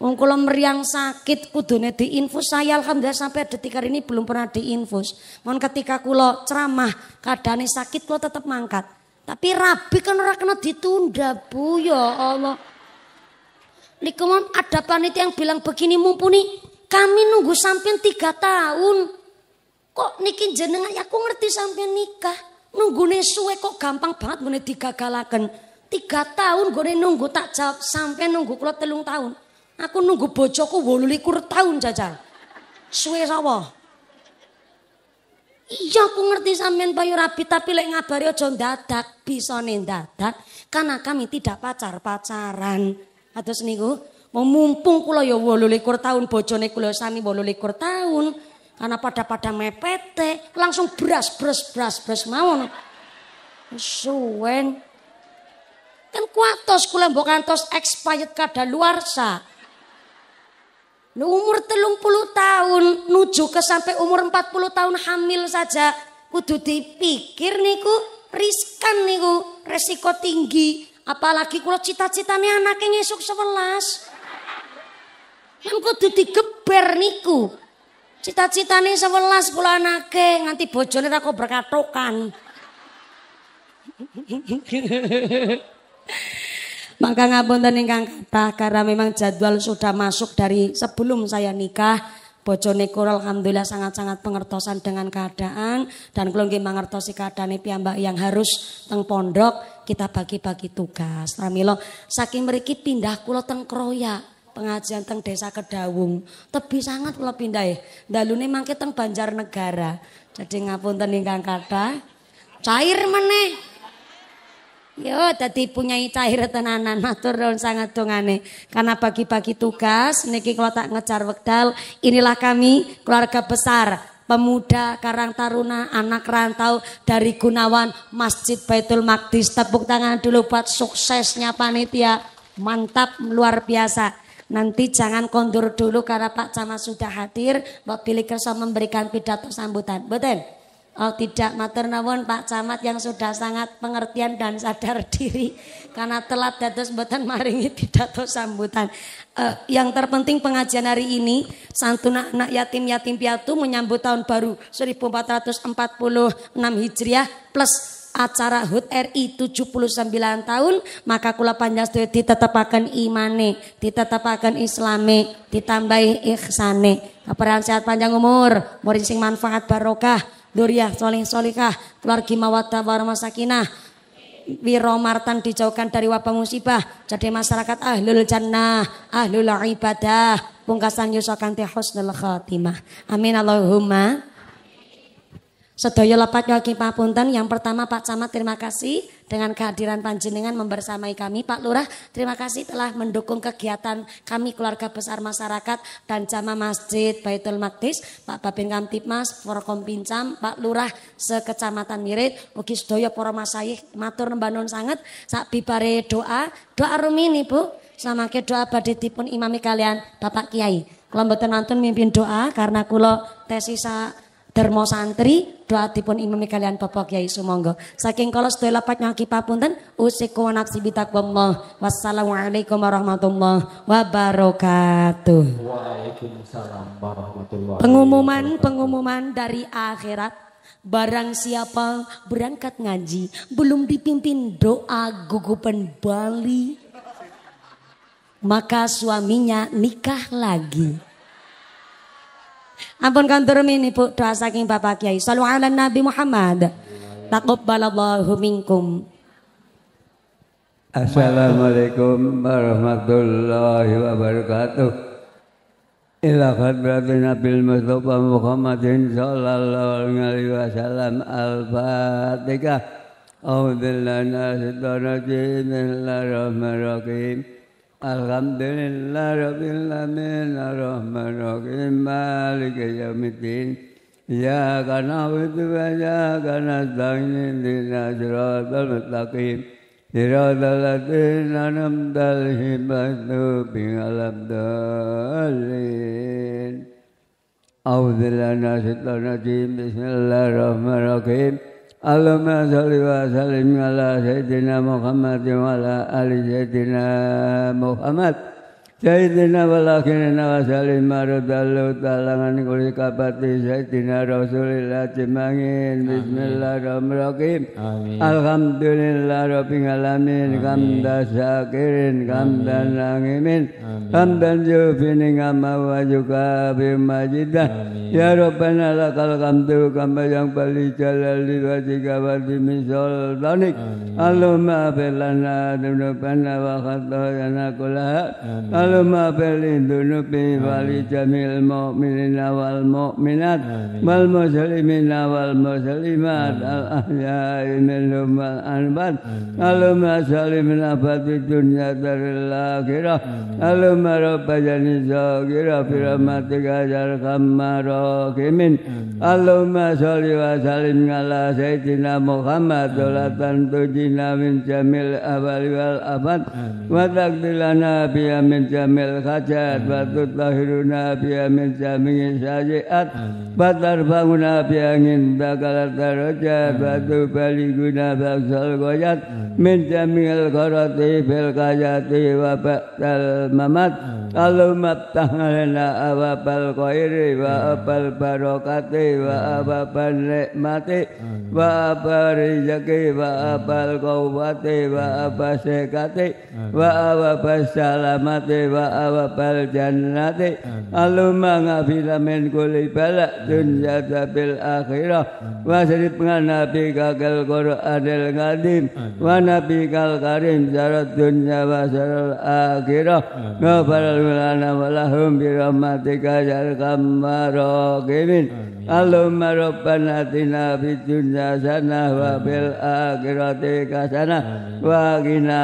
Wong kula meriang sakit kudune diinfus saya alhamdulillah sampai detik hari ini belum pernah diinfus. Mohon ketika kula ceramah kadane sakit kula tetap mangkat. Tapi rabi kan ora kena ditunda, Bu ya Allah. Niku ada panitia yang bilang begini mumpuni kami nunggu sampai tiga tahun. Kok niki jenengan ya aku ngerti sampai nikah. Nunggune suwe kok gampang banget mene digagalaken. Tiga tahun gue nunggu tak jawab sampai nunggu kalau telung tahun. Aku nunggu bojoku likur tahun jajal. Suwe sawo. Iya aku ngerti sampean bayu rapi tapi lek ngabari aja dadak, bisa dadak karena kami tidak pacar-pacaran. Atus niku mau mumpung kula ya 28 tahun bojone kula sami likur tahun karena pada-pada mepete langsung beras beras beras beras mawon. Suwen. Kan kuatos kula mbok ngantos expired kada luar sa. Lu umur telung puluh tahun nuju ke sampai umur puluh tahun hamil saja kudu dipikir niku riskan niku resiko tinggi apalagi kalau cita-citanya anaknya ngesuk sebelas kan kudu digeber niku cita-citanya sebelas pula anaknya nganti bojone aku berkatokan Maka ngapunten ingkang kata karena memang jadwal sudah masuk dari sebelum saya nikah. Bojone kula alhamdulillah sangat-sangat pengertosan dengan keadaan dan kula nggih mangertosi keadaane piyambak yang harus teng pondok kita bagi-bagi tugas. Pramila ya, saking mriki pindah kula teng Kroya pengajian teng desa Kedawung. Tebi sangat kula pindah eh. Dalune mangke teng Banjarnegara. Jadi ngapunten ingkang kata. Cair meneh Yo tadi punya cair tenanan matur daun sangat dongane karena pagi-pagi tugas niki kalau tak ngejar wekdal inilah kami keluarga besar pemuda Karang Taruna anak rantau dari Gunawan Masjid Baitul Maqdis tepuk tangan dulu buat suksesnya panitia mantap luar biasa nanti jangan kondur dulu karena Pak Camat sudah hadir Mbak Billy Kerso memberikan pidato sambutan betul Oh tidak, matur Pak Camat yang sudah sangat pengertian dan sadar diri karena telat dados mboten maringi pidato sambutan. Uh, yang terpenting pengajian hari ini santun anak yatim yatim piatu menyambut tahun baru 1446 Hijriah plus acara HUT RI 79 tahun maka kula panjang sedaya ditetepaken imane, ditetepaken islame, ditambahi ihsane. Kaperan sehat panjang umur, murid sing manfaat barokah Duriah soleh solikah keluarga mawadah warma sakinah Wiro martan dijauhkan dari wabah musibah jadi masyarakat ahlul jannah ahlul ibadah pungkasan yusokan husnul khatimah amin Allahumma Sedaya lepat Pak punten Yang pertama Pak Camat terima kasih dengan kehadiran panjenengan membersamai kami. Pak Lurah terima kasih telah mendukung kegiatan kami keluarga besar masyarakat dan Jama masjid Baitul maktis Pak Babin Kamtipmas, pincam Pak Lurah sekecamatan Mirit, Ugi Sedaya Poro masayih matur nembanun sangat. Sak bibare doa, doa rumini Bu. Sama ke doa Baditi pun imami kalian Bapak Kiai. Kalau mboten mantun mimpin doa karena kulo tesisa Dermo santri doa tipun imami kalian Bapak Kiai Sumonggo. Saking kalau setelah lapat nyaki papunten usiku nafsi bitaqwallah. Wassalamualaikum warahmatullahi wabarakatuh. Waalaikumsalam Pengumuman pengumuman dari akhirat Barang siapa berangkat ngaji belum dipimpin doa gugupan Bali, maka suaminya nikah lagi. Ampun kantor ini bu doa saking Bapak Kiai. Salam ala Nabi Muhammad. Taqabbalallahu minkum. Assalamualaikum warahmatullahi wabarakatuh. Ila berarti Nabil Mustafa Muhammadin sallallahu alaihi wasallam al-Fatihah. A'udzu billahi minasy syaithanir rajim. Bismillahirrahmanirrahim. الحمد لله رب العالمين الرحمن الرحيم مالك يوم الدين إياك نعبد وإياك نستعين اهدنا صراط المستقيم صراط الذين أنعمت عليهم مغضوب على الضالين أعوذ بالله من الشيطان الرجيم بسم الله الرحمن الرحيم اللهم صل وسلم على سيدنا محمد وعلى آل سيدنا محمد Sayyidina wal akhirina wa salim marudallahu kuli man kulli Sayyidina Rasulillah cimangin Bismillahirrahmanirrahim Alhamdulillah Rabbil Alamin Kamda syakirin Kamda nangimin Kamda jufini kama wa juga bimajidah Ya Rabbana lakal kamdu Kamba yang balik jalali wa jika wa dimin sultanik Allahumma afilana Dudupana wa khatayana kulaha Allahumma bali dunubi wali jamil mu'minin wal mu'minat wal muslimin wal muslimat al ahya'i minhum wal anbat Allahumma nafad di dunia dari lakirah Allahumma rabba jani zakira fi rahmatika jarkamma rakimin Allahumma sali wa salim ala Sayyidina Muhammad Dolatan tujina min jamil awali wal abad Wa takdilana biya min jamil jamil khajat wa hmm. tutahiruna amin jamil syajiat wa tarbanguna biangin dakalat darajat wa tubaliguna baksal goyat min jamil karati fil kajati wa ba'dal mamat Allahumma tahalana awabal khairi wa abal barokati wa abal nikmati wa abal rezeki wa Kauwati kawati wa sekati wa abal salamati wa awabal jannati Allahumma ngafila min kulli balak dunya bil akhirah Wa siripna nabi kakil adil ngadim Wa nabi kal karim syarat dunya wa syarat akhirah Ngafal lana wa lahum birahmatika yarkam marokimin Allahumma rabbana atina fid dunya hasanah wa fil akhirati hasanah wa qina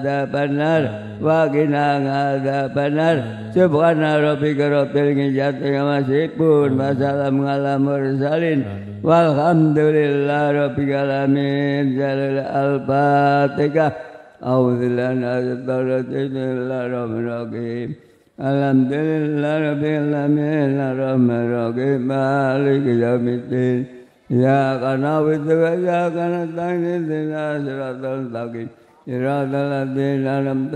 adzabannar wa qina adzabannar subhana rabbika rabbil izzati amma yasifun wa salamun alal mursalin walhamdulillahi rabbil alamin jalal al-fatihah أعوذ بالله من الشيطان الرجيم الحمد لله رب العالمين الرحمن الرحيم مالك يوم الدين إياك نعبد وإياك نستعين اهدنا صراط المستقيم صراط الذين أنعمت